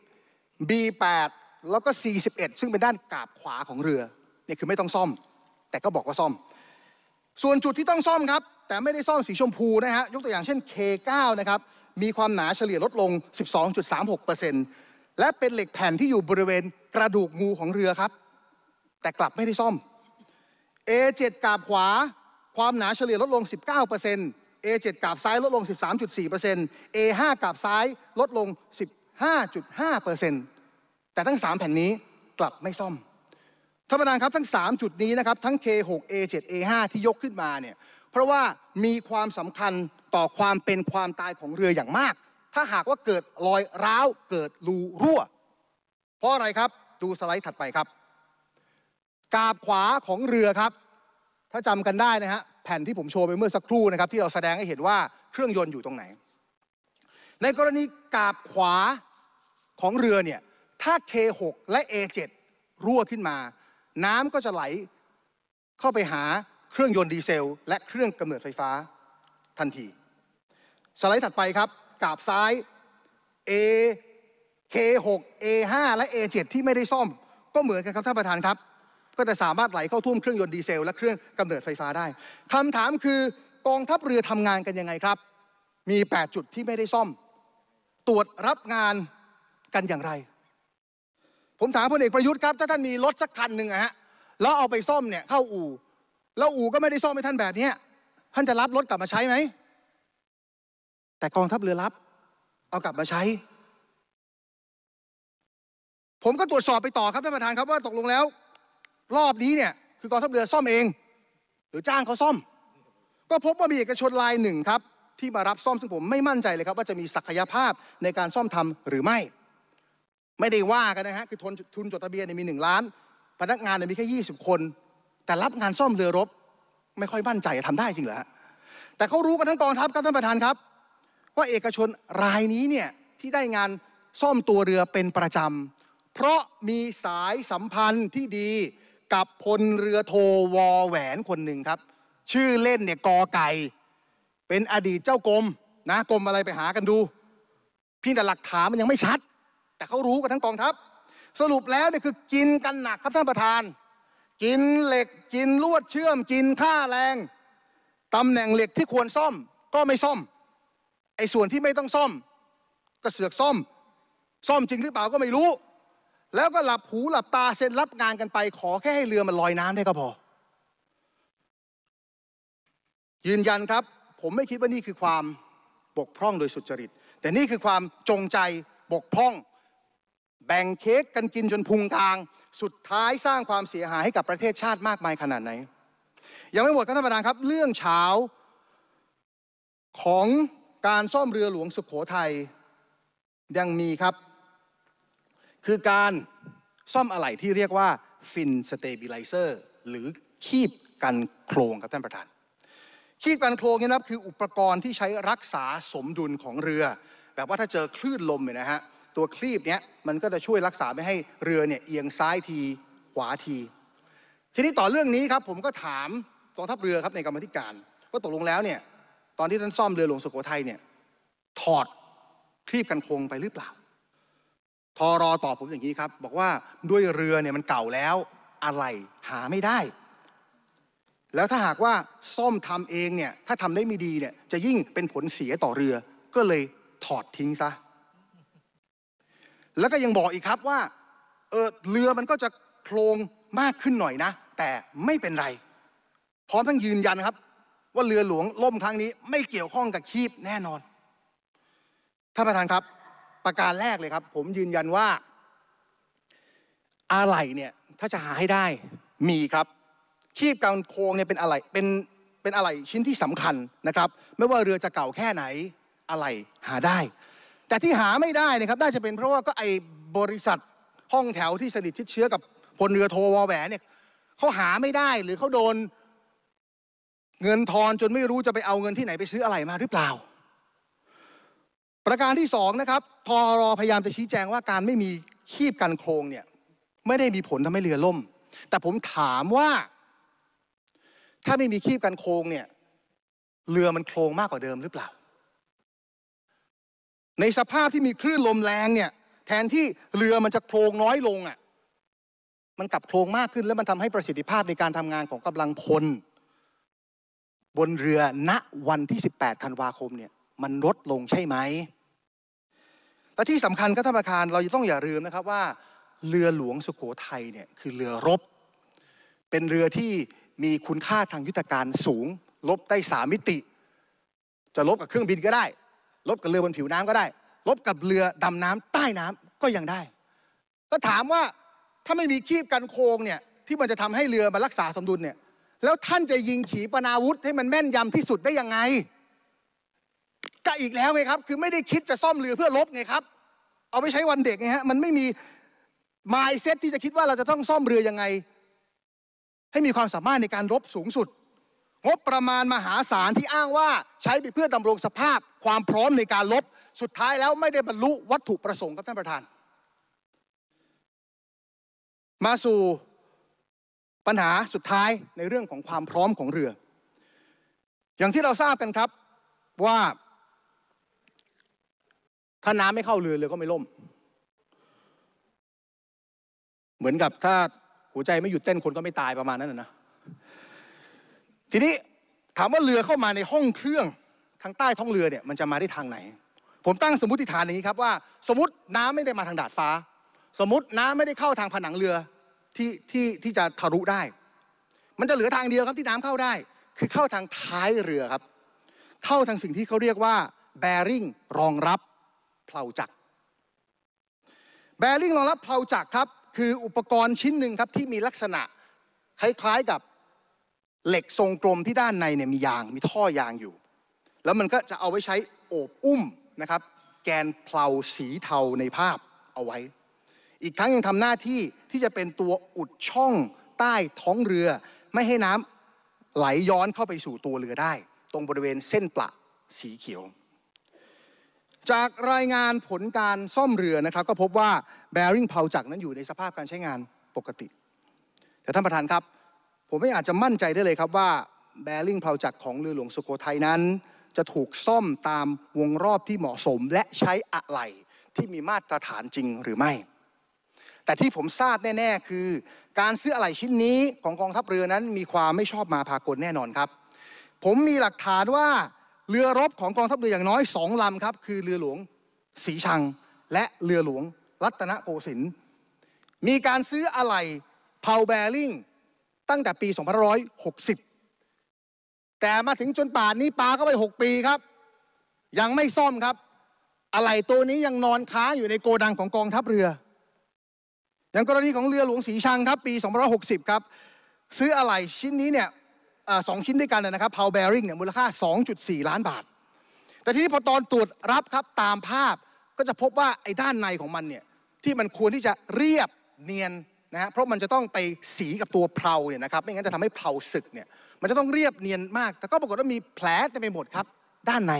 B8 แล้วก็ C11 ซึ่งเป็นด้านกาบขวาของเรือเนี่ยคือไม่ต้องซ่อม แต่ก็บอกว่าซ่อม ส่วนจุดที่ต้องซ่อมครับแต่ไม่ได้ซ่อมสีชมพูนะฮะยกตัวอย่างเช่น K9 นะครับมีความหนาเฉลี่ยลดลง 12.36%เและเป็นเหล็กแผ่นที่อยู่บริเวณกระดูกงูของเรือครับ แต่กลับไม่ได้ซ่อม A7 กาบขวาความหนาเฉลี่ยลดลง 19% A7 กาบซ้ายลดลง 13.4% A5 กาบซ้ายลดลง 15.5%แต่ทั้ง 3 แผ่นนี้กลับไม่ซ่อมท่านประธานครับทั้ง 3 จุดนี้นะครับทั้ง K6 A7 A5 ที่ยกขึ้นมาเนี่ยเพราะว่ามีความสำคัญต่อความเป็นความตายของเรืออย่างมากถ้าหากว่าเกิดรอยร้าวเกิดรูรั่ว เพราะอะไรครับดูสไลด์ถัดไปครับกาบขวาของเรือครับ ถ้าจำกันได้นะฮะแผ่นที่ผมโชว์ไปเมื่อสักครู่นะครับที่เราแสดงให้เห็นว่าเครื่องยนต์อยู่ตรงไหน ในกรณีกาบขวาของเรือเนี่ยถ้า K6 และ A7 รั่วขึ้นมา น้ำก็จะไหลเข้าไปหาเครื่องยนต์ดีเซล และเครื่องกำเนิดไฟฟ้าทันที สไลด์ถัดไปครับกาบซ้าย A K6 A5 และ A7 ที่ไม่ได้ซ่อม ก็เหมือนกันครับท่านประธานครับ ก็จะสามารถไหลเข้าท่วมเครื่องยนต์ดีเซลและเครื่องกำเนิดไฟฟ้าได้ คำถามคือกองทัพเรือทำงานกันยังไงครับ มี 8 จุดที่ไม่ได้ซ่อมตรวจรับงานกันอย่างไร ผมถามพลเอกประยุทธ์ครับถ้าท่านมีรถสักคันหนึ่งอะฮะแล้วเอาไปซ่อมเนี่ยเข้าอู่แล้วอู่ก็ไม่ได้ซ่อมให้ท่านแบบนี้ท่านจะรับรถกลับมาใช้ไหมแต่กองทัพเรือรับเอากลับมาใช้ ผมก็ตรวจสอบไปต่อครับท่านประธานครับว่าตกลงแล้ว รอบนี้เนี่ยคือกองทัพเรือซ่อมเอง หรือจ้างเขาซ่อม ก็พบว่ามีเอกชนรายหนึ่งครับ ที่มารับซ่อมซึ่งผมไม่มั่นใจเลยครับว่าจะมีศักยภาพในการซ่อมทำหรือไม่ ไม่ได้ว่ากันนะฮะคือทุนทุนจดทะเบียนมีหนึ่งล้าน พนักงานีแค่ยมีแค่20คน แต่รับงานซ่อมเรือรบไม่ค่อยมั่นใจทำได้จริงเหรอแต่เขารู้กันทั้งกองทัพครับท่านประธานครับว่าเอกชนรายนี้เนี่ย ที่ได้งานซ่อมตัวเรือเป็นประจำเพราะมีสายสัมพันธ์ที่ดีกับพลเรือโทวอแหวนคนหนึ่งครับ ชื่อเล่นเนี่ยกอไก่เป็นอดีตเจ้ากรมนะกรมอะไรไปหากันดูพี่แต่หลักฐานมันยังไม่ชัด แต่เขารู้กันทั้งกองทัพ สรุปแล้วเนี่ยคือกินกันหนัก ครับท่านประธาน กินเหล็กกินลวดเชื่อม กินค่าแรงตำแหน่งเหล็กที่ควรซ่อมก็ไม่ซ่อมไอ้ส่วนที่ไม่ต้องซ่อมก็เสือกซ่อมซ่อมจริงหรือเปล่าก็ไม่รู้ แล้วก็หลับหูหลับตาเซ็นรับงานกันไปขอแค่ให้เรือมันลอยน้ำได้ก็พอยืนยันครับผมไม่คิดว่านี่คือความบกพร่องโดยสุจริต แต่นี่คือความจงใจบกพร่อง แบ่งเค้กกันกินจนพุงกลาง สุดท้ายสร้างความเสียหายให้กับประเทศชาติมากมายขนาดไหน ยังไม่หมดท่านประธานครับ เรื่องเช้าของการซ่อมเรือหลวงสุขโขทัยยังมีครับ คือการซ่อมอะไหล่ที่เรียกว่าฟินสเตบิลิเซอร์หรือคีบกันโครงครับท่านประธานคีบกันโครงนี่นะครับคืออุปกรณ์ที่ใช้รักษาสมดุลของเรือแบบว่าถ้าเจอคลื่นลมเนี่ยนะฮะตัวคลีบเนี้ยมันก็จะช่วยรักษาไม่ให้เรือเนี่ยเอียงซ้ายทีขวาที ทีนี้ต่อเรื่องนี้ครับผมก็ถามกองทัพเรือครับในกรรมธิการว่าตกลงแล้วเนี่ยตอนที่ท่านซ่อมเรือหลวงสุโขทัยเนี่ยถอดครีบกันโคงไปหรือเปล่าทอรอตอบผมอย่างนี้ครับ บอกว่าด้วยเรือเนี่ยมันเก่าแล้ว อะไรหาไม่ได้ แล้วถ้าหากว่าซ่อมทำเองเนี่ย ถ้าทำได้ไม่ดีเนี่ยจะยิ่งเป็นผลเสียต่อเรือ ก็เลยถอดทิ้งซะแล้วก็ยังบอกอีกครับว่าเออเรือมันก็จะโครงมากขึ้นหน่อยนะ แต่ไม่เป็นไรพร้อมทั้งยืนยันครับว่าเรือหลวงล่มครั้งนี้ไม่เกี่ยวข้องกับคีบแน่นอน ท่านประธานครับ ประการแรกเลยครับผมยืนยันว่าอะไรเนี่ยถ้าจะหาให้ได้มีครับคีบการโค้งเนี่ยเป็นอะไรเป็นเป็นอะไรชิ้นที่สำคัญนะครับไม่ว่าเรือจะเก่าแค่ไหน อะไรหาได้ แต่ที่หาไม่ได้นะครับ น่าจะเป็นเพราะว่าก็ไอบริษัทห้องแถวที่สนิทชิดเชื้อ กับพลเรือโทวอแหวนเนี่ยเขาหาไม่ได้หรือเขาโดนเงินทอนจนไม่รู้จะไปเอาเงินที่ไหนไปซื้ออะไรมาหรือเปล่า ประการที่สองนะครับทอรอพยายามจะชี้แจงว่าการไม่มีคีบกันโครงเนี่ยไม่ได้มีผลทำให้เรือล่ม แต่ผมถามว่า ถ้าไม่มีคีบกันโครงเนี่ยเรือมันโครงมากกว่าเดิมหรือเปล่า ในสภาพที่มีคลื่นลมแรงเนี่ยแทนที่เรือมันจะโครงน้อยลงอะ่ะ มันกลับโครงมากขึ้นแล้วมันทำให้ประสิทธิภาพในการทำงานของกำลังพลบนเรือณวันที่ 18 ธันวาคมเนี่ยมันลดลงใช่ไหม และที่สำคัญก็ท่านประธานเราต้องอย่าลืมนะครับว่า เรือหลวงสุโขทัยเนี่ยคือเรือรบ เป็นเรือที่มีคุณค่าทางยุทธการสูง ลบได้สามิติ จะลบกับเครื่องบินก็ได้ ลบกับเรือบนผิวน้ำก็ได้ ลบกับเรือดำน้ำใต้น้ำก็ยังได้ ก็ถามว่าถ้าไม่มีคีบกันโคงเนี่ยที่มันจะทำให้เรือมารักษาสมดุลเนี่ยแล้วท่านจะยิงขีปนาวุธให้มันแม่นยำที่สุดได้ยังไง ก็อีกแล้วไงครับ คือไม่ได้คิดจะซ่อมเรือเพื่อลบไงครับ เอาไปใช้วันเด็กไงฮะมันไม่มีมายเซตที่จะคิดว่าเราจะต้องซ่อมเรือยังไง ให้มีความสามารถในการรบสูงสุดงบประมาณมหาศาลที่อ้างว่าใช้ไปเพื่อดำรงสภาพ ความพร้อมในการรบสุดท้าย แล้วไม่ได้บรรลุวัตถุประสงค์ครับท่านประธาน มาสู่ปัญหาสุดท้ายในเรื่องของความพร้อมของเรือ อย่างที่เราทราบกันครับว่าถ้าน้ำไม่เข้าเรือเรือก็ไม่ล่ม เหมือนกับถ้าหัวใจไม่หยุดเต้นคนก็ไม่ตายประมาณ นั้นนะทีนี้ถามว่าเรือเข้ามาในห้องเครื่องทางใต้ท้องเรือเนี่ยมันจะมาได้ทางไหน ผมตั้งสมมติฐานอย่างนี้ครับว่า สมมติน้ำไม่ได้มาทางดาดฟ้า สมมติน้ำไม่ได้เข้าทางผนังเรือที่ที่ที่จะทะลุได้ มันจะเหลือทางเดียวครับที่น้ำเข้าได้ คือเข้าทางท้ายเรือครับเข้าทางสิ่งที่เขาเรียกว่าแบริ่งรองรับเพลาจักรแบริ่งรองรับ เพลาจักรครับ คืออุปกรณ์ชิ้นหนึ่งครับที่มีลักษณะคล้ายๆกับเหล็กทรงกลมที่ด้านในเนี่ยมียางมีท่อยางอยู่ แล้วมันก็จะเอาไว้ใช้โอบอุ้มนะครับ แกนเพลาสีเทาในภาพเอาไว้อีกทั้งยังทำหน้าที่ที่จะเป็นตัวอุดช่องใต้ท้องเรือ ไม่ให้น้ำไหลย้อนเข้าไปสู่ตัวเรือได้ ตรงบริเวณเส้นประสีเขียว จากรายงานผลการซ่อมเรือ นะครับ ก็พบว่าแบริ่งเพาจักนั้นอยู่ในสภาพการใช้งานปกติ แต่ท่านประธานครับ ผมไม่อาจจะมั่นใจได้เลยครับว่าแบริ่งเพาจักของเรือหลวงสุโขทัยนั้น จะถูกซ่อมตามวงรอบที่เหมาะสมและใช้อะไหล่ที่มีมาตรฐานจริงหรือไม่แต่ที่ผมทราบแน่ ๆ คือ การซื้ออะไหล่ชิ้นนี้ของกองทัพเรือนั้นมีความไม่ชอบมาพากลแน่นอนครับ ผมมีหลักฐานว่าเรือรบของกองทัพเรืออย่างน้อยสองลำครับ คือเรือหลวงสีชังและเรือหลวงรัตนโกสินทร์มีการซื้ออะไหล่เพาแบริงตั้งแต่ปี2560 แต่มาถึงจนป่านนี้ปาเข้าไป 6 ปีครับ ยังไม่ซ่อมครับ อะไหล่ตัวนี้ยังนอนค้างอยู่ในโกดังของกองทัพเรืออย่างกรณีของเรือหลวงสีชังครับปี2560 ครับ ซื้ออะไหล่ชิ้นนี้เนี่ยสองชิ้นด้วยกันนะครับพาวเบริงเนี่ยมูลค่า 2.4 ล้านบาท แต่ทีนี้พอตอนตรวจรับครับตามภาพ ก็จะพบว่าไอ้ด้านในของมันเนี่ยที่มันควรที่จะเรียบเนียนนะฮะเพราะมันจะต้องไปสีกับตัวเพลาเนี่ยนะครับไม่งั้น จะทำให้เพลาสึกเนี่ยมันจะต้องเรียบเนียนมาก แต่ก็ปรากฏว่ามีแผลเต็มไปหมดครับด้านใน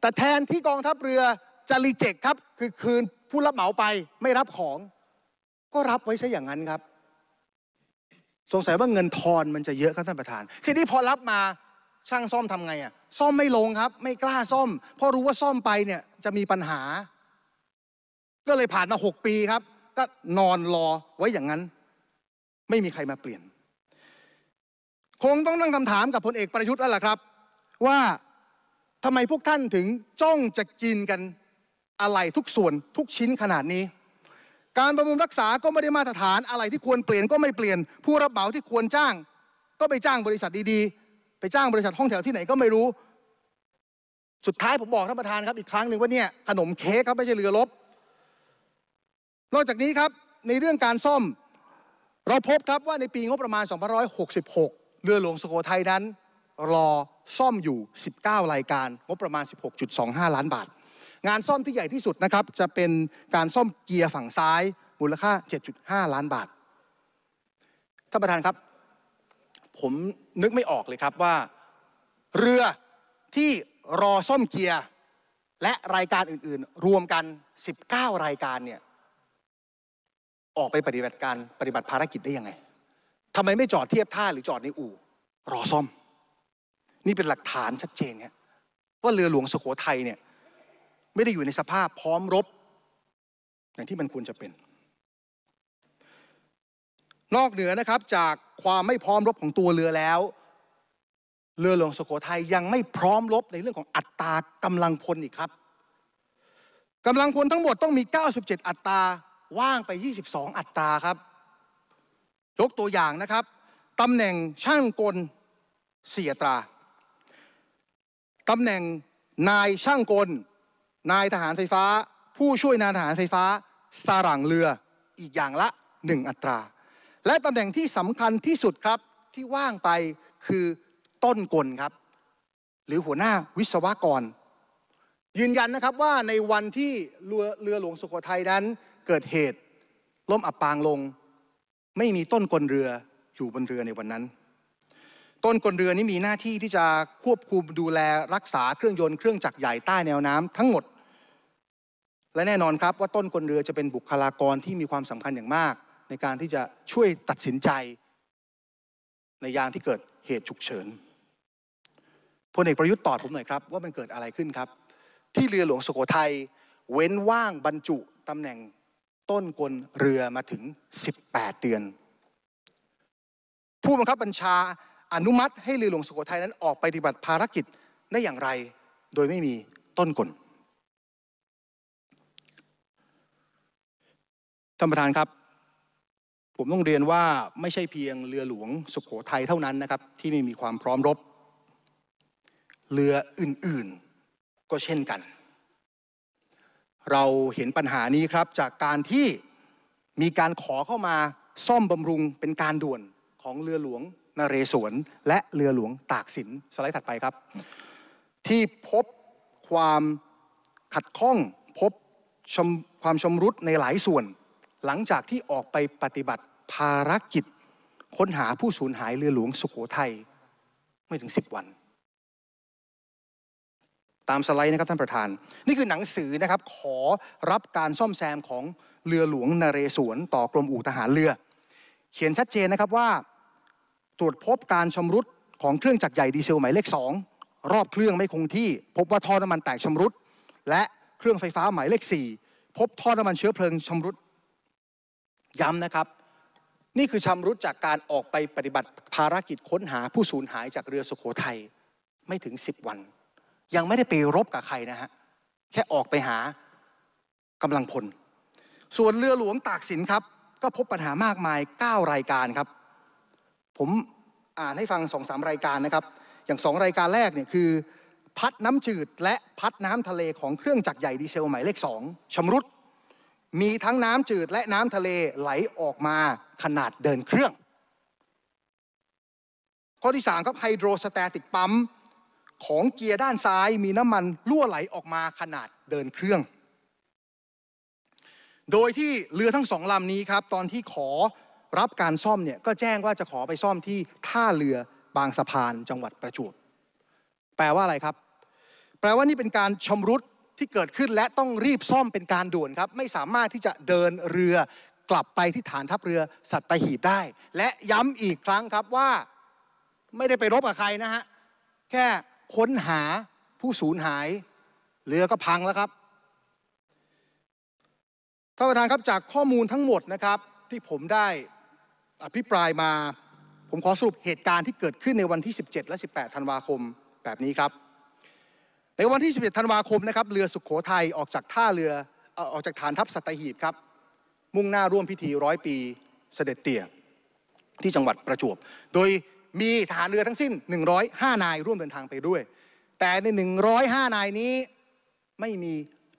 แต่แทนที่กองทัพเรือจะรีเจ็คครับคือคืนผู้รับเหมาไปไม่รับของก็รับไว้ซะอย่างนั้นครับ สงสัยว่าเงินทอน มันจะเยอะครับท่านประธานทีนี้พอรับมาช่างซ่อมทำไงอ่ะซ่อมไม่ลงครับ ไม่กล้าซ่อมเพราะรู้ว่าซ่อมไปเนี่ยจะมีปัญหา ก็เลยผ่านมาหกปีครับ ก็นอนรอไว้อย่างนั้น ไม่มีใครมาเปลี่ยนคงต้องตั้งคำถามกับพลเอกประยุทธ์แล้วล่ะครับ ว่าทำไมพวกท่านถึงจ้องจะกินกันอะไรทุกส่วนทุกชิ้นขนาดนี้การบำรุงรักษาก็ไม่ได้มาตรฐานอะไรที่ควรเปลี่ยนก็ไม่เปลี่ยนผู้รับเหมาที่ควรจ้างก็ไปจ้างบริษัทดีๆ ไปจ้างบริษัทห้องแถวที่ไหนก็ไม่รู้ สุดท้ายผมบอกท่านประธานครับอีกครั้งหนึ่งว่าเนี่ยขนมเค้กครับไม่ใช่เรือรบนอกจากนี้ครับในเรื่องการซ่อมเราพบครับว่าในปีงบประมาณ2566 เรือหลวงสุโขทัยนั้น รอซ่อมอยู่ 19 รายการ งบประมาณ 16.25 ล้านบาทงานซ่อมที่ใหญ่ที่สุดนะครับ จะเป็นการซ่อมเกียร์ฝั่งซ้ายมูลค่า 7.5 ล้านบาท ท่านประธานครับ ผมนึกไม่ออกเลยครับว่าเรือที่รอซ่อมเกียร์และรายการอื่น ๆ รวมกัน 19 รายการเนี่ยออกไปปฏิบัติการปฏิบัติภารกิจได้ยังไง ทำไมไม่จอดเทียบท่าหรือจอดในอู่รอซ่อม นี่เป็นหลักฐานชัดเจนครับว่าเรือหลวงสุโขทัยเนี่ยไม่ได้อยู่ในสภาพพร้อมรบอย่างที่มันควรจะเป็น นอกเหนือนะครับจากความไม่พร้อมรบของตัวเรือแล้ว เรือหลวงสุโขทัยยังไม่พร้อมรบในเรื่องของอัตรากำลังพลอีกครับ กำลังพลทั้งหมดต้องมี 97 อัตราว่างไป 22 อัตราครับยกตัวอย่างนะครับตำแหน่งช่างกลเสียตราตำแหน่งนายช่างกลนายทหารไฟฟ้าผู้ช่วยนายทหารไฟฟ้าสารังเรืออีกอย่างละ1อัตรา และตำแหน่งที่สำคัญที่สุดครับที่ว่างไปคือต้นกลครับ หรือหัวหน้าวิศวกร ยืนยันนะครับว่าในวันที่เรือเรือหลวงสุโขทัยนั้นเกิดเหตุล่มอับปางลง ไม่มีต้นกลเรืออยู่บนเรือในวันนั้นต้นกลเรือนี้มีหน้าที่ที่จะควบคุมดูแลรักษา เครื่องยนต์ เครื่องจักรใหญ่ใต้แนวน้ำทั้งหมด และแน่นอนครับ ว่าต้นกลเรือจะเป็นบุคลากรที่มีความสำคัญอย่างมาก ในการที่จะช่วยตัดสินใจ ในยามที่เกิดเหตุฉุกเฉินพลเอกประยุทธ์ตอบผมหน่อยครับ ว่ามันเกิดอะไรขึ้นครับ ที่เรือหลวงสุโขทัยเว้นว่างบรรจุตำแหน่งต้นกลเรือมาถึง 18เดือน ผู้บังคับบัญชาอนุมัติให้เรือหลวงสุโขทัยนั้นออกไปปฏิบัติภารกิจได้อย่างไรโดยไม่มีต้นกลท่านประธานครับผมต้องเรียนว่าไม่ใช่เพียงเรือหลวง สุโขทัยเท่านั้นนะครับ ที่ไม่มีความพร้อมรบเรืออื่นๆก็เช่นกัน เราเห็นปัญหานี้ครับ จากการที่มีการขอเข้ามาซ่อมบำรุงเป็นการด่วนของเรือหลวงนเรศวรและเรือหลวงตากสินสไลด์ถัดไปครับ ที่พบความขัดข้องพบความชมรุดในหลายส่วน หลังจากที่ออกไปปฏิบัติภารกิจค้นหาผู้สูญหายเรือหลวงสุโขทัยไม่ถึง 10 วัน ตามสไลด์นะครับท่านประธาน นี่คือหนังสือนะครับขอรับการซ่อมแซมของเรือหลวงนเรศวรต่อกรมอู่ทหารเรือ เขียนชัดเจนนะครับว่าตรวจพบการชำรุดของเครื่องจักรใหญ่ดีเซลหมายเลข 2 รอบเครื่องไม่คงที่ พบว่าท่อน้ำมันแตกชำรุด และเครื่องไฟฟ้าหมายเลข 4 พบท่อน้ำมันเชื้อเพลิงชำรุด ย้ำนะครับ นี่คือชำรุดจากการออกไปปฏิบัติภารกิจค้นหาผู้สูญหายจากเรือสุโขทัยไม่ถึง 10 วัน ยังไม่ได้ไปรบกับใครนะฮะแค่ออกไปหากำลังพลส่วนเรือหลวงตากสินครับ ก็พบปัญหามากมาย 9 รายการครับผมอ่านให้ฟังสองสามรายการนะครับ อย่างสองรายการแรกเนี่ยคือ พัดน้ำจืดและพัดน้ำทะเลของเครื่องจักรใหญ่ดีเซลหมายเลขสองชำรุด มีทั้งน้ำจืดและน้ำทะเลไหลออกมาขนาดเดินเครื่อง ข้อที่3ครับไฮโดรสแตติกปั๊มของเกียร์ด้านซ้ายมีน้ำมันรั่วไหลออกมาขนาดเดินเครื่อง โดยที่เรือทั้งสองลำนี้ครับ ตอนที่ขอรับการซ่อมเนี่ย ก็แจ้งว่าจะขอไปซ่อมที่ท่าเรือบางสะพานจังหวัดประจวบแปลว่าอะไรครับ แปลว่านี่เป็นการชำรุดที่เกิดขึ้น และต้องรีบซ่อมเป็นการด่วนครับไม่สามารถที่จะเดินเรือ กลับไปที่ฐานทัพเรือสัตหีบได้ และย้ำอีกครั้งครับว่า ไม่ได้ไปรบกับใครนะฮะ แค่ค้นหาผู้สูญหายเรือก็พังแล้วครับท่านประธานครับจากข้อมูลทั้งหมดนะครับที่ผมได้อภิปรายมาผมขอสรุปเหตุการณ์ที่เกิดขึ้นในวันที่ 17 และ 18 ธันวาคมแบบนี้ครับ ในวันที่11ธันวาคมนะครับ เรือสุขโขทัยออกจากท่าเรือออกจากฐานทัพสัตหีบครับ มุ่งหน้าร่วมพิธีร้อยปีเสด็จเตี่ย ที่จังหวัดประจวบ โดยมีทหารเรือทั้งสิ้น 105 นายร่วมเดินทางไปด้วย แต่ใน 105 นายนี้ไม่มี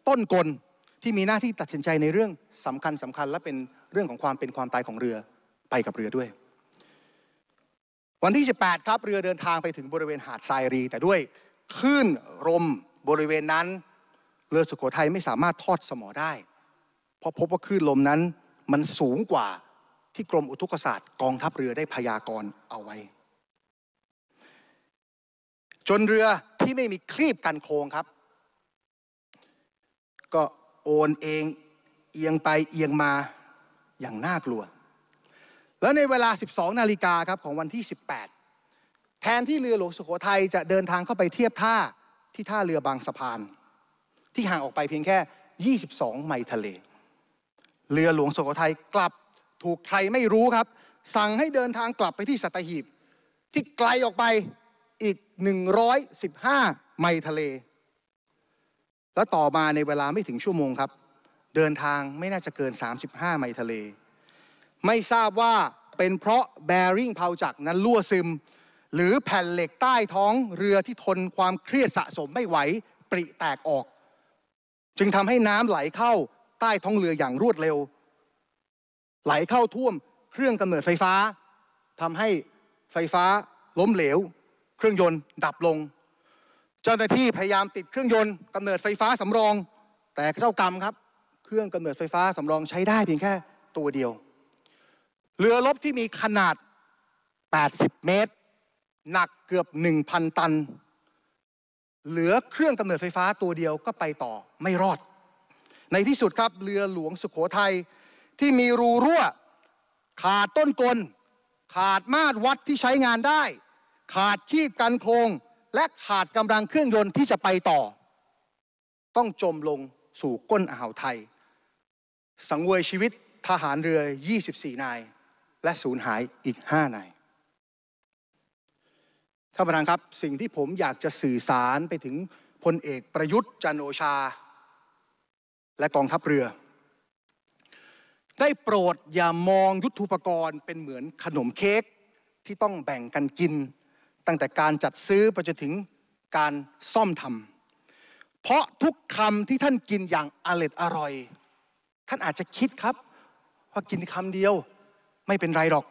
ต้นกลที่มีหน้าที่ตัดสินใจในเรื่องสำคัญสำคัญ และเป็นเรื่องของความเป็นความตายของเรือไปกับเรือด้วย วันที่18 ครับเรือเดินทางไปถึงบริเวณหาดทรายรีแต่ด้วยคลื่นลมบริเวณนั้น เรือสุโขทัยไม่สามารถทอดสมอได้ เพราะพบว่าคลื่นลมนั้นมันสูงกว่าที่กรมอุทกศาสตร์กองทัพเรือได้พยากรณ์เอาไว้ จนเรือที่ไม่มีคลีบกันโครงครับ ก็โอนเองเอียงไปเอียงมาอย่างน่ากลัวแล้วในเวลา 12 นาฬิกาครับของวันที่ 18 แทนที่เรือหลวงสุโขทัยจะเดินทางเข้าไปเทียบท่าที่ท่าเรือบางสะพาน ที่ห่างออกไปเพียงแค่ 22 ไมล์ทะเล เรือหลวงสุโขทัยกลับถูกใครไม่รู้ครับ สั่งให้เดินทางกลับไปที่สัตหีบ ที่ไกลออกไปอีก 115 ไมล์ทะเล และต่อมาในเวลาไม่ถึงชั่วโมงครับ เดินทางไม่น่าจะเกิน 35 ไมล์ทะเลไม่ทราบว่าเป็นเพราะแบริ่งเพาจักนั้นรั่วซึม หรือแผ่นเหล็กใต้ท้องเรือที่ทนความเครียดสะสมไม่ไหวปริแตกออก จึงทำให้น้ำไหลเข้าใต้ท้องเรืออย่างรวดเร็ว ไหลเข้าท่วมเครื่องกำเนิดไฟฟ้าทำให้ไฟฟ้าล้มเหลว เครื่องยนต์ดับลง เจ้าหน้าที่พยายามติดเครื่องยนต์กำเนิดไฟฟ้าสำรอง แต่เจ้ากรรมครับ เครื่องกำเนิดไฟฟ้าสำรองใช้ได้เพียงแค่ตัวเดียวเรือลบที่มีขนาด 80 เมตร หนักเกือบ 1,000 ตัน เหลือเครื่องกำเนิดไฟฟ้าตัวเดียวก็ไปต่อไม่รอด ในที่สุดครับเรือหลวงสุขโขทัยที่มีรูรั่วขาดต้นกล ขาดมาตรวัดที่ใช้งานได้ ขาดขีบกันโครง และขาดกำลังเครื่องยนต์ที่จะไปต่อ ต้องจมลงสู่ก้นอ่าวไทย สังเวยชีวิตทหารเรือ 24 นายและสูญหายอีก5นายท่านประธานครับ สิ่งที่ผมอยากจะสื่อสารไปถึงพลเอกประยุทธ์จันโอชา และกองทัพเรือ ได้โปรดอย่ามองยุทธุปกรณ์เป็นเหมือนขนมเค้กที่ต้องแบ่งกันกิน ตั้งแต่การจัดซื้อไปจนถึงการซ่อมทำ เพราะทุกคำที่ท่านกินอย่างอร็ดอร่อย ท่านอาจจะคิดครับ ว่ากินคำเดียวไม่เป็นไรหรอก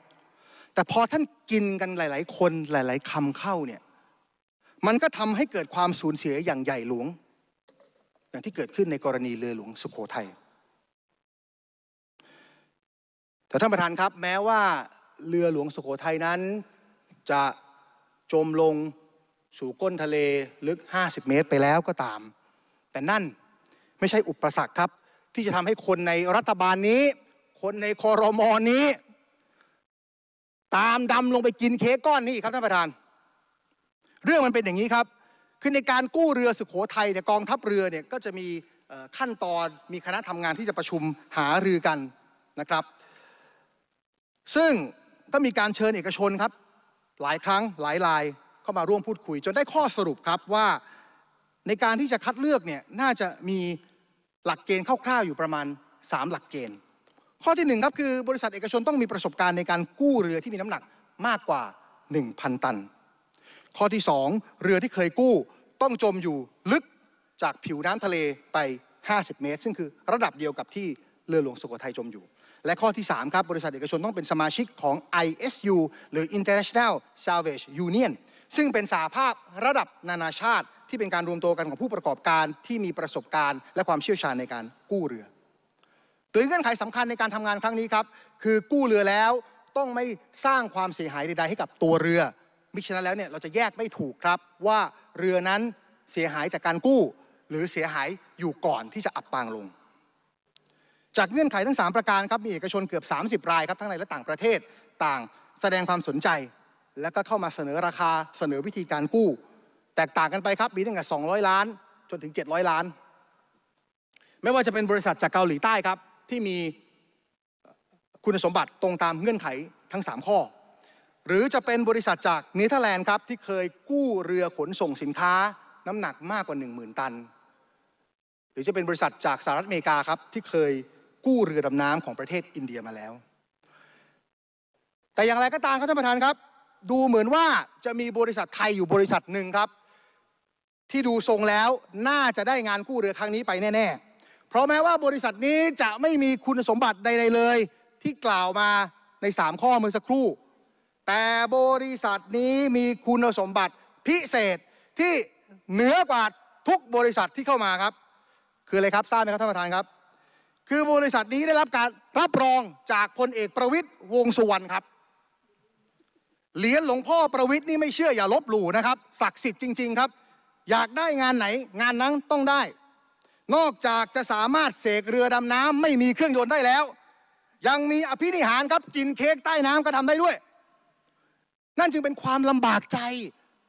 แต่พอท่านกินกันหลาย ๆ คนหลาย ๆคำเข้าเนี่ย มันก็ทำให้เกิดความสูญเสียอย่างใหญ่หลวง อย่างที่เกิดขึ้นในกรณีเรือหลวงสุโขทัย แต่ท่านประธานครับแม้ว่าเรือหลวงสุโขทัยนั้น จะจมลงสู่ก้นทะเล ลึก 50 เมตรไปแล้วก็ตาม แต่นั่นไม่ใช่อุปสรรคครับ ที่จะทำให้คนในรัฐบาลนี้คนในคอรมอนี้ตามดำลงไปกินเค้กก้อนนี้ครับท่านประธาน เรื่องมันเป็นอย่างนี้ครับ คือในการกู้เรือสุขโขทัยเนี่ยกองทัพเรือเนี่ยก็จะมีขั้นตอนมีคณะทำงานที่จะประชุมหารือกันนะครับซึ่งก็มีการเชิญเอกชนครับหลายครั้งหลายรายเข้ามาร่วมพูดคุย จนได้ข้อสรุปครับว่าในการที่จะคัดเลือกเนี่ยน่าจะมีหลักเกณฑ์คร่าวๆอยู่ประมาณ 3 หลักเกณฑ์ข้อที่1ครับคือบริษัทเอกชนต้องมีประสบการณ์ในการกู้เรือที่มีน้ำหนักมากกว่า 1,000 ตัน ข้อที่ 2 เรือที่เคยกู้ต้องจมอยู่ลึกจากผิวน้ำทะเลไป 50 เมตร ซึ่งคือระดับเดียวกับที่เรือหลวงสุโขทัยจมอยู่ และข้อที่3ครับบริษัทเอกชนต้องเป็นสมาชิกของ ISU หรือ International Salvage Union ซึ่งเป็นสาภาพระดับนานาชาติที่เป็นการรวมตัวกันของผู้ประกอบการที่มีประสบการณ์และความเชี่ยวชาญในการกู้เรือตัวเงื่อนไขสำคัญในการทำงานครั้งนี้ครับคือกู้เรือแล้วต้องไม่สร้างความเสียหายใดๆ ให้กับตัวเรือ มิฉะนั้นแล้วเนี่ยเราจะแยกไม่ถูกครับว่าเรือนั้นเสียหายจากการกู้ หรือเสียหายอยู่ก่อนที่จะอับปางลง จากเงื่อนไขทั้ง 3 ประการครับมีเอกชนเกือบ 30รายครับทั้งในและต่างประเทศต่างแสดงความสนใจ แล้วก็เข้ามาเสนอราคาเสนอวิธีการกู้แตกต่างกันไปครับมีตั้งแต่ 200 ล้านจนถึง700ล้าน ไม่ว่าจะเป็นบริษัทจากเกาหลีใต้ครับที่มีคุณสมบัติตรงตามเงื่อนไขทั้ง 3 ข้อ หรือจะเป็นบริษัทจากเนเธอร์แลนด์ครับที่เคยกู้เรือขนส่งสินค้าน้ำหนักมากกว่า 10,000 ตัน หรือจะเป็นบริษัทจากสหรัฐอเมริกาครับที่เคยกู้เรือดำน้ำของประเทศอินเดียมาแล้ว แต่อย่างไรก็ตามครับท่านประธานครับ ดูเหมือนว่าจะมีบริษัทไทยอยู่บริษัทหนึ่งครับ ที่ดูทรงแล้วน่าจะได้งานกู้เรือครั้งนี้ไปแน่ๆเพราะแม้ว่าบริษัทนี้จะไม่มีคุณสมบัติใด ๆ เลย ที่กล่าวมาใน 3 ข้อเมื่อสักครู่ แต่บริษัทนี้มีคุณสมบัติพิเศษที่เหนือกว่าทุกบริษัทที่เข้ามาครับ คืออะไรครับทราบไหมครับท่านประธานครับ คือบริษัทนี้ได้รับการรับรองจากพลเอกประวิทย์วงสุวรรณครับเหรียญหลวงพ่อประวิทย์นี่ไม่เชื่ออย่าลบหลู่นะครับศักดิ์สิทธิ์จริงๆ ครับ อยากได้งานไหนงานนั้นต้องได้นอกจากจะสามารถเสกเรือดำน้ำไม่มีเครื่องยนต์ได้แล้ว ยังมีอภินิหารครับกินเค้กใต้น้ำก็ทำได้ด้วย นั่นจึงเป็นความลำบากใจ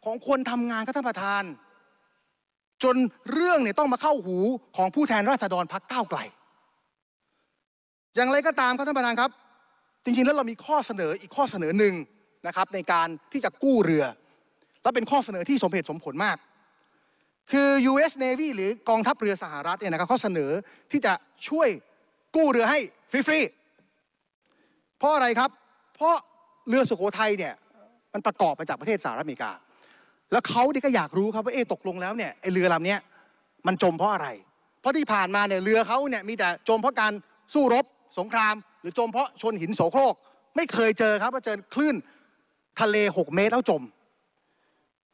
ของคนทำงานก็ับท่านประธาน จนเรื่องเนี่ยต้องมาเข้าหูของผู้แทนราษฎรพักก้าวไกลอย่างไรก็ตามครับท่านประธานครับ จริง ๆแล้วเรามีข้อเสนออีกข้อเสนอหนึ่งนะครับในการที่จะกู้เรือ และเป็นข้อเสนอที่สมเหตุสมผลมากคือ U.S. Navy หรือกองทัพเรือสหรัฐเนี่ยนะครับเขาเสนอที่จะช่วยกู้เรือให้ฟรี ๆ เพราะอะไรครับ เพราะเรือสุโขทัยเนี่ย มันประกอบมาจากประเทศสหรัฐอเมริกา แล้วเขาเนี่ยก็อยากรู้ครับว่าเอตกลงแล้วเนี่ยไอเรือลำนี้มันจมเพราะอะไรเพราะที่ผ่านมาเนี่ยเรือเขาเนี่ยมีแต่จมเพราะการสู้รบสงคราม หรือจมเพราะชนหินโสโครกไม่เคยเจอครับว่าเจอคลื่นทะเล6เมตรแล้วจม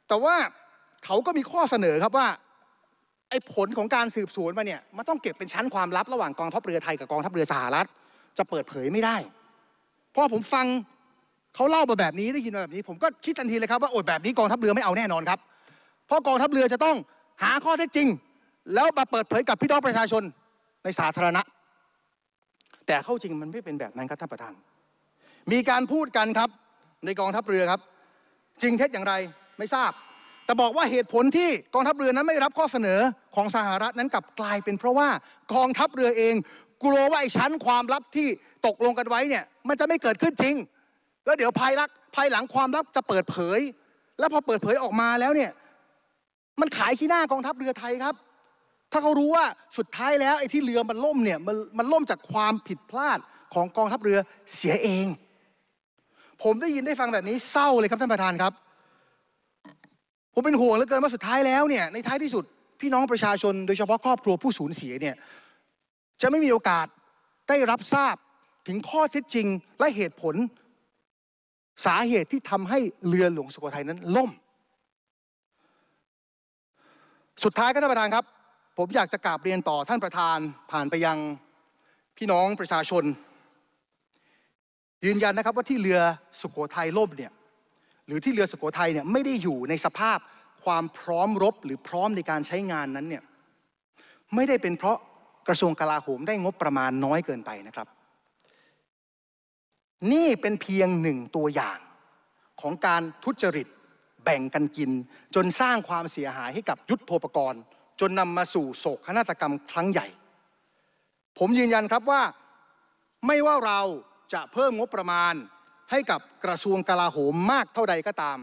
แต่ว่าเขาก็มีข้อเสนอครับว่าไอ้ผลของการสืบสวนมาเนี่ยมันต้องเก็บเป็นชั้นความลับระหว่างกองทัพเรือไทยกับกองทัพเรือสหรัฐ จะเปิดเผยไม่ได้พอผมฟังเขาเล่ามาแบบนี้ได้ยินมาแบบนี้ ผมก็คิดทันทีเลยครับว่าโอดแบบนี้กองทัพเรือไม่เอาแน่นอนครับเพราะกองทัพเรือจะต้องหาข้อเท็จจริง แล้วมาเปิดเผยกับพี่น้องประชาชนในสาธารณะ แต่เข้าจริงมันไม่เป็นแบบนั้นครับท่านประธาน มีการพูดกันครับในกองทัพเรือครับ จริงเท็จอย่างไรไม่ทราบแต่บอกว่าเหตุผลที่กองทัพเรือนั้นไม่รับข้อเสนอของสหรัฐนั้นกลับกลายเป็นเพราะว่ากองทัพเรือเอง กลัวว่าไอ้ชั้นความลับที่ตกลงกันไว้เนี่ยมันจะไม่เกิดขึ้นจริงแล้วเดี๋ยวภายลักภายหลังความลับจะเปิดเผย แล้วพอเปิดเผยออกมาแล้วเนี่ยมันขายขี้หน้ากองทัพเรือไทยครับ ถ้าเขารู้ว่าสุดท้ายแล้วไอ้ที่เรือมันล่มเนี่ยมันมันล่มจากความผิดพลาดของกองทัพเรือเสียเอง ผมได้ยินได้ฟังแบบนี้เศร้าเลยครับท่านประธานครับผมเป็นห่วงเหลือเกินว่าสุดท้ายแล้วเนี่ยในท้ายที่สุดพี่น้องประชาชนโดยเฉพาะครอบครัวผู้สูญเสียเนี่ยจะไม่มีโอกาสได้รับทราบถึงข้อเท็จจริง และเหตุผล สาเหตุที่ทำให้เรือหลวงสุโขทัยนั้นล่ม สุดท้ายก็ท่านประธานครับ ผมอยากจะกราบเรียนต่อท่านประธานผ่านไปยังพี่น้องประชาชน ยืนยันนะครับว่าที่เรือสุโขทัยล่มเนี่ยหรือที่เรือสุโขทัยเนี่ยไม่ได้อยู่ในสภาพความพร้อมรบ หรือพร้อมในการใช้งานนั้นเนี่ยไม่ได้เป็นเพราะกระทรวงกลาโหมได้งบประมาณน้อยเกินไปนะครับ นี่เป็นเพียงหนึ่งตัวอย่างของการทุจริตแบ่งกันกิน จนสร้างความเสียหายให้กับยุทธโภพกรจนนำมาสู่โศกนาฏกรรมครั้งใหญ่ ผมยืนยันครับว่าไม่ว่าเราจะเพิ่มงบประมาณให้กับกระทรวงกลาโหมมากเท่าใดก็ตาม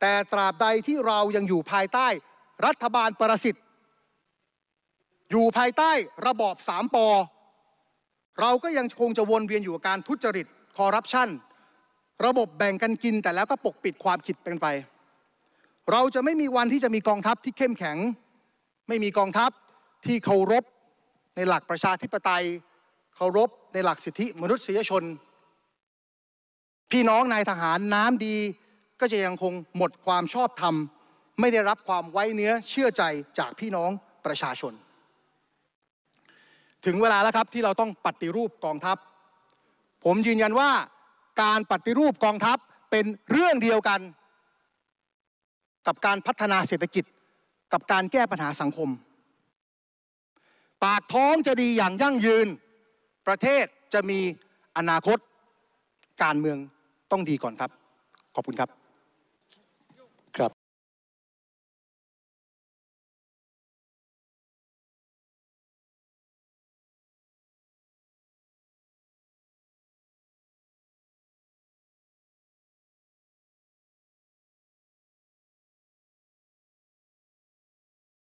แต่ตราบใดที่เรายังอยู่ภายใต้รัฐบาลประสิทธิ์ อยู่ภายใต้ระบอบสามปอ เราก็ยังคงจะวนเวียนอยู่กับการทุจริตคอร์รัปชัน ระบบแบ่งกันกินแต่แล้วก็ปกปิดความขิดเป็นไป เราจะไม่มีวันที่จะมีกองทัพที่เข้มแข็ง ไม่มีกองทัพที่เคารพในหลักประชาธิปไตย เคารพในหลักสิทธิมนุษยชนพี่น้องนายทหารน้ำดีก็จะยังคงหมดความชอบธรรม ไม่ได้รับความไว้เนื้อเชื่อใจจากพี่น้องประชาชน ถึงเวลาแล้วครับที่เราต้องปฏิรูปกองทัพ ผมยืนยันว่าการปฏิรูปกองทัพเป็นเรื่องเดียวกัน กับการพัฒนาเศรษฐกิจ กับการแก้ปัญหาสังคม ปากท้องจะดีอย่างยั่งยืนประเทศจะมีอนาคตการเมืองต้องดีก่อนครับ ขอบคุณครับ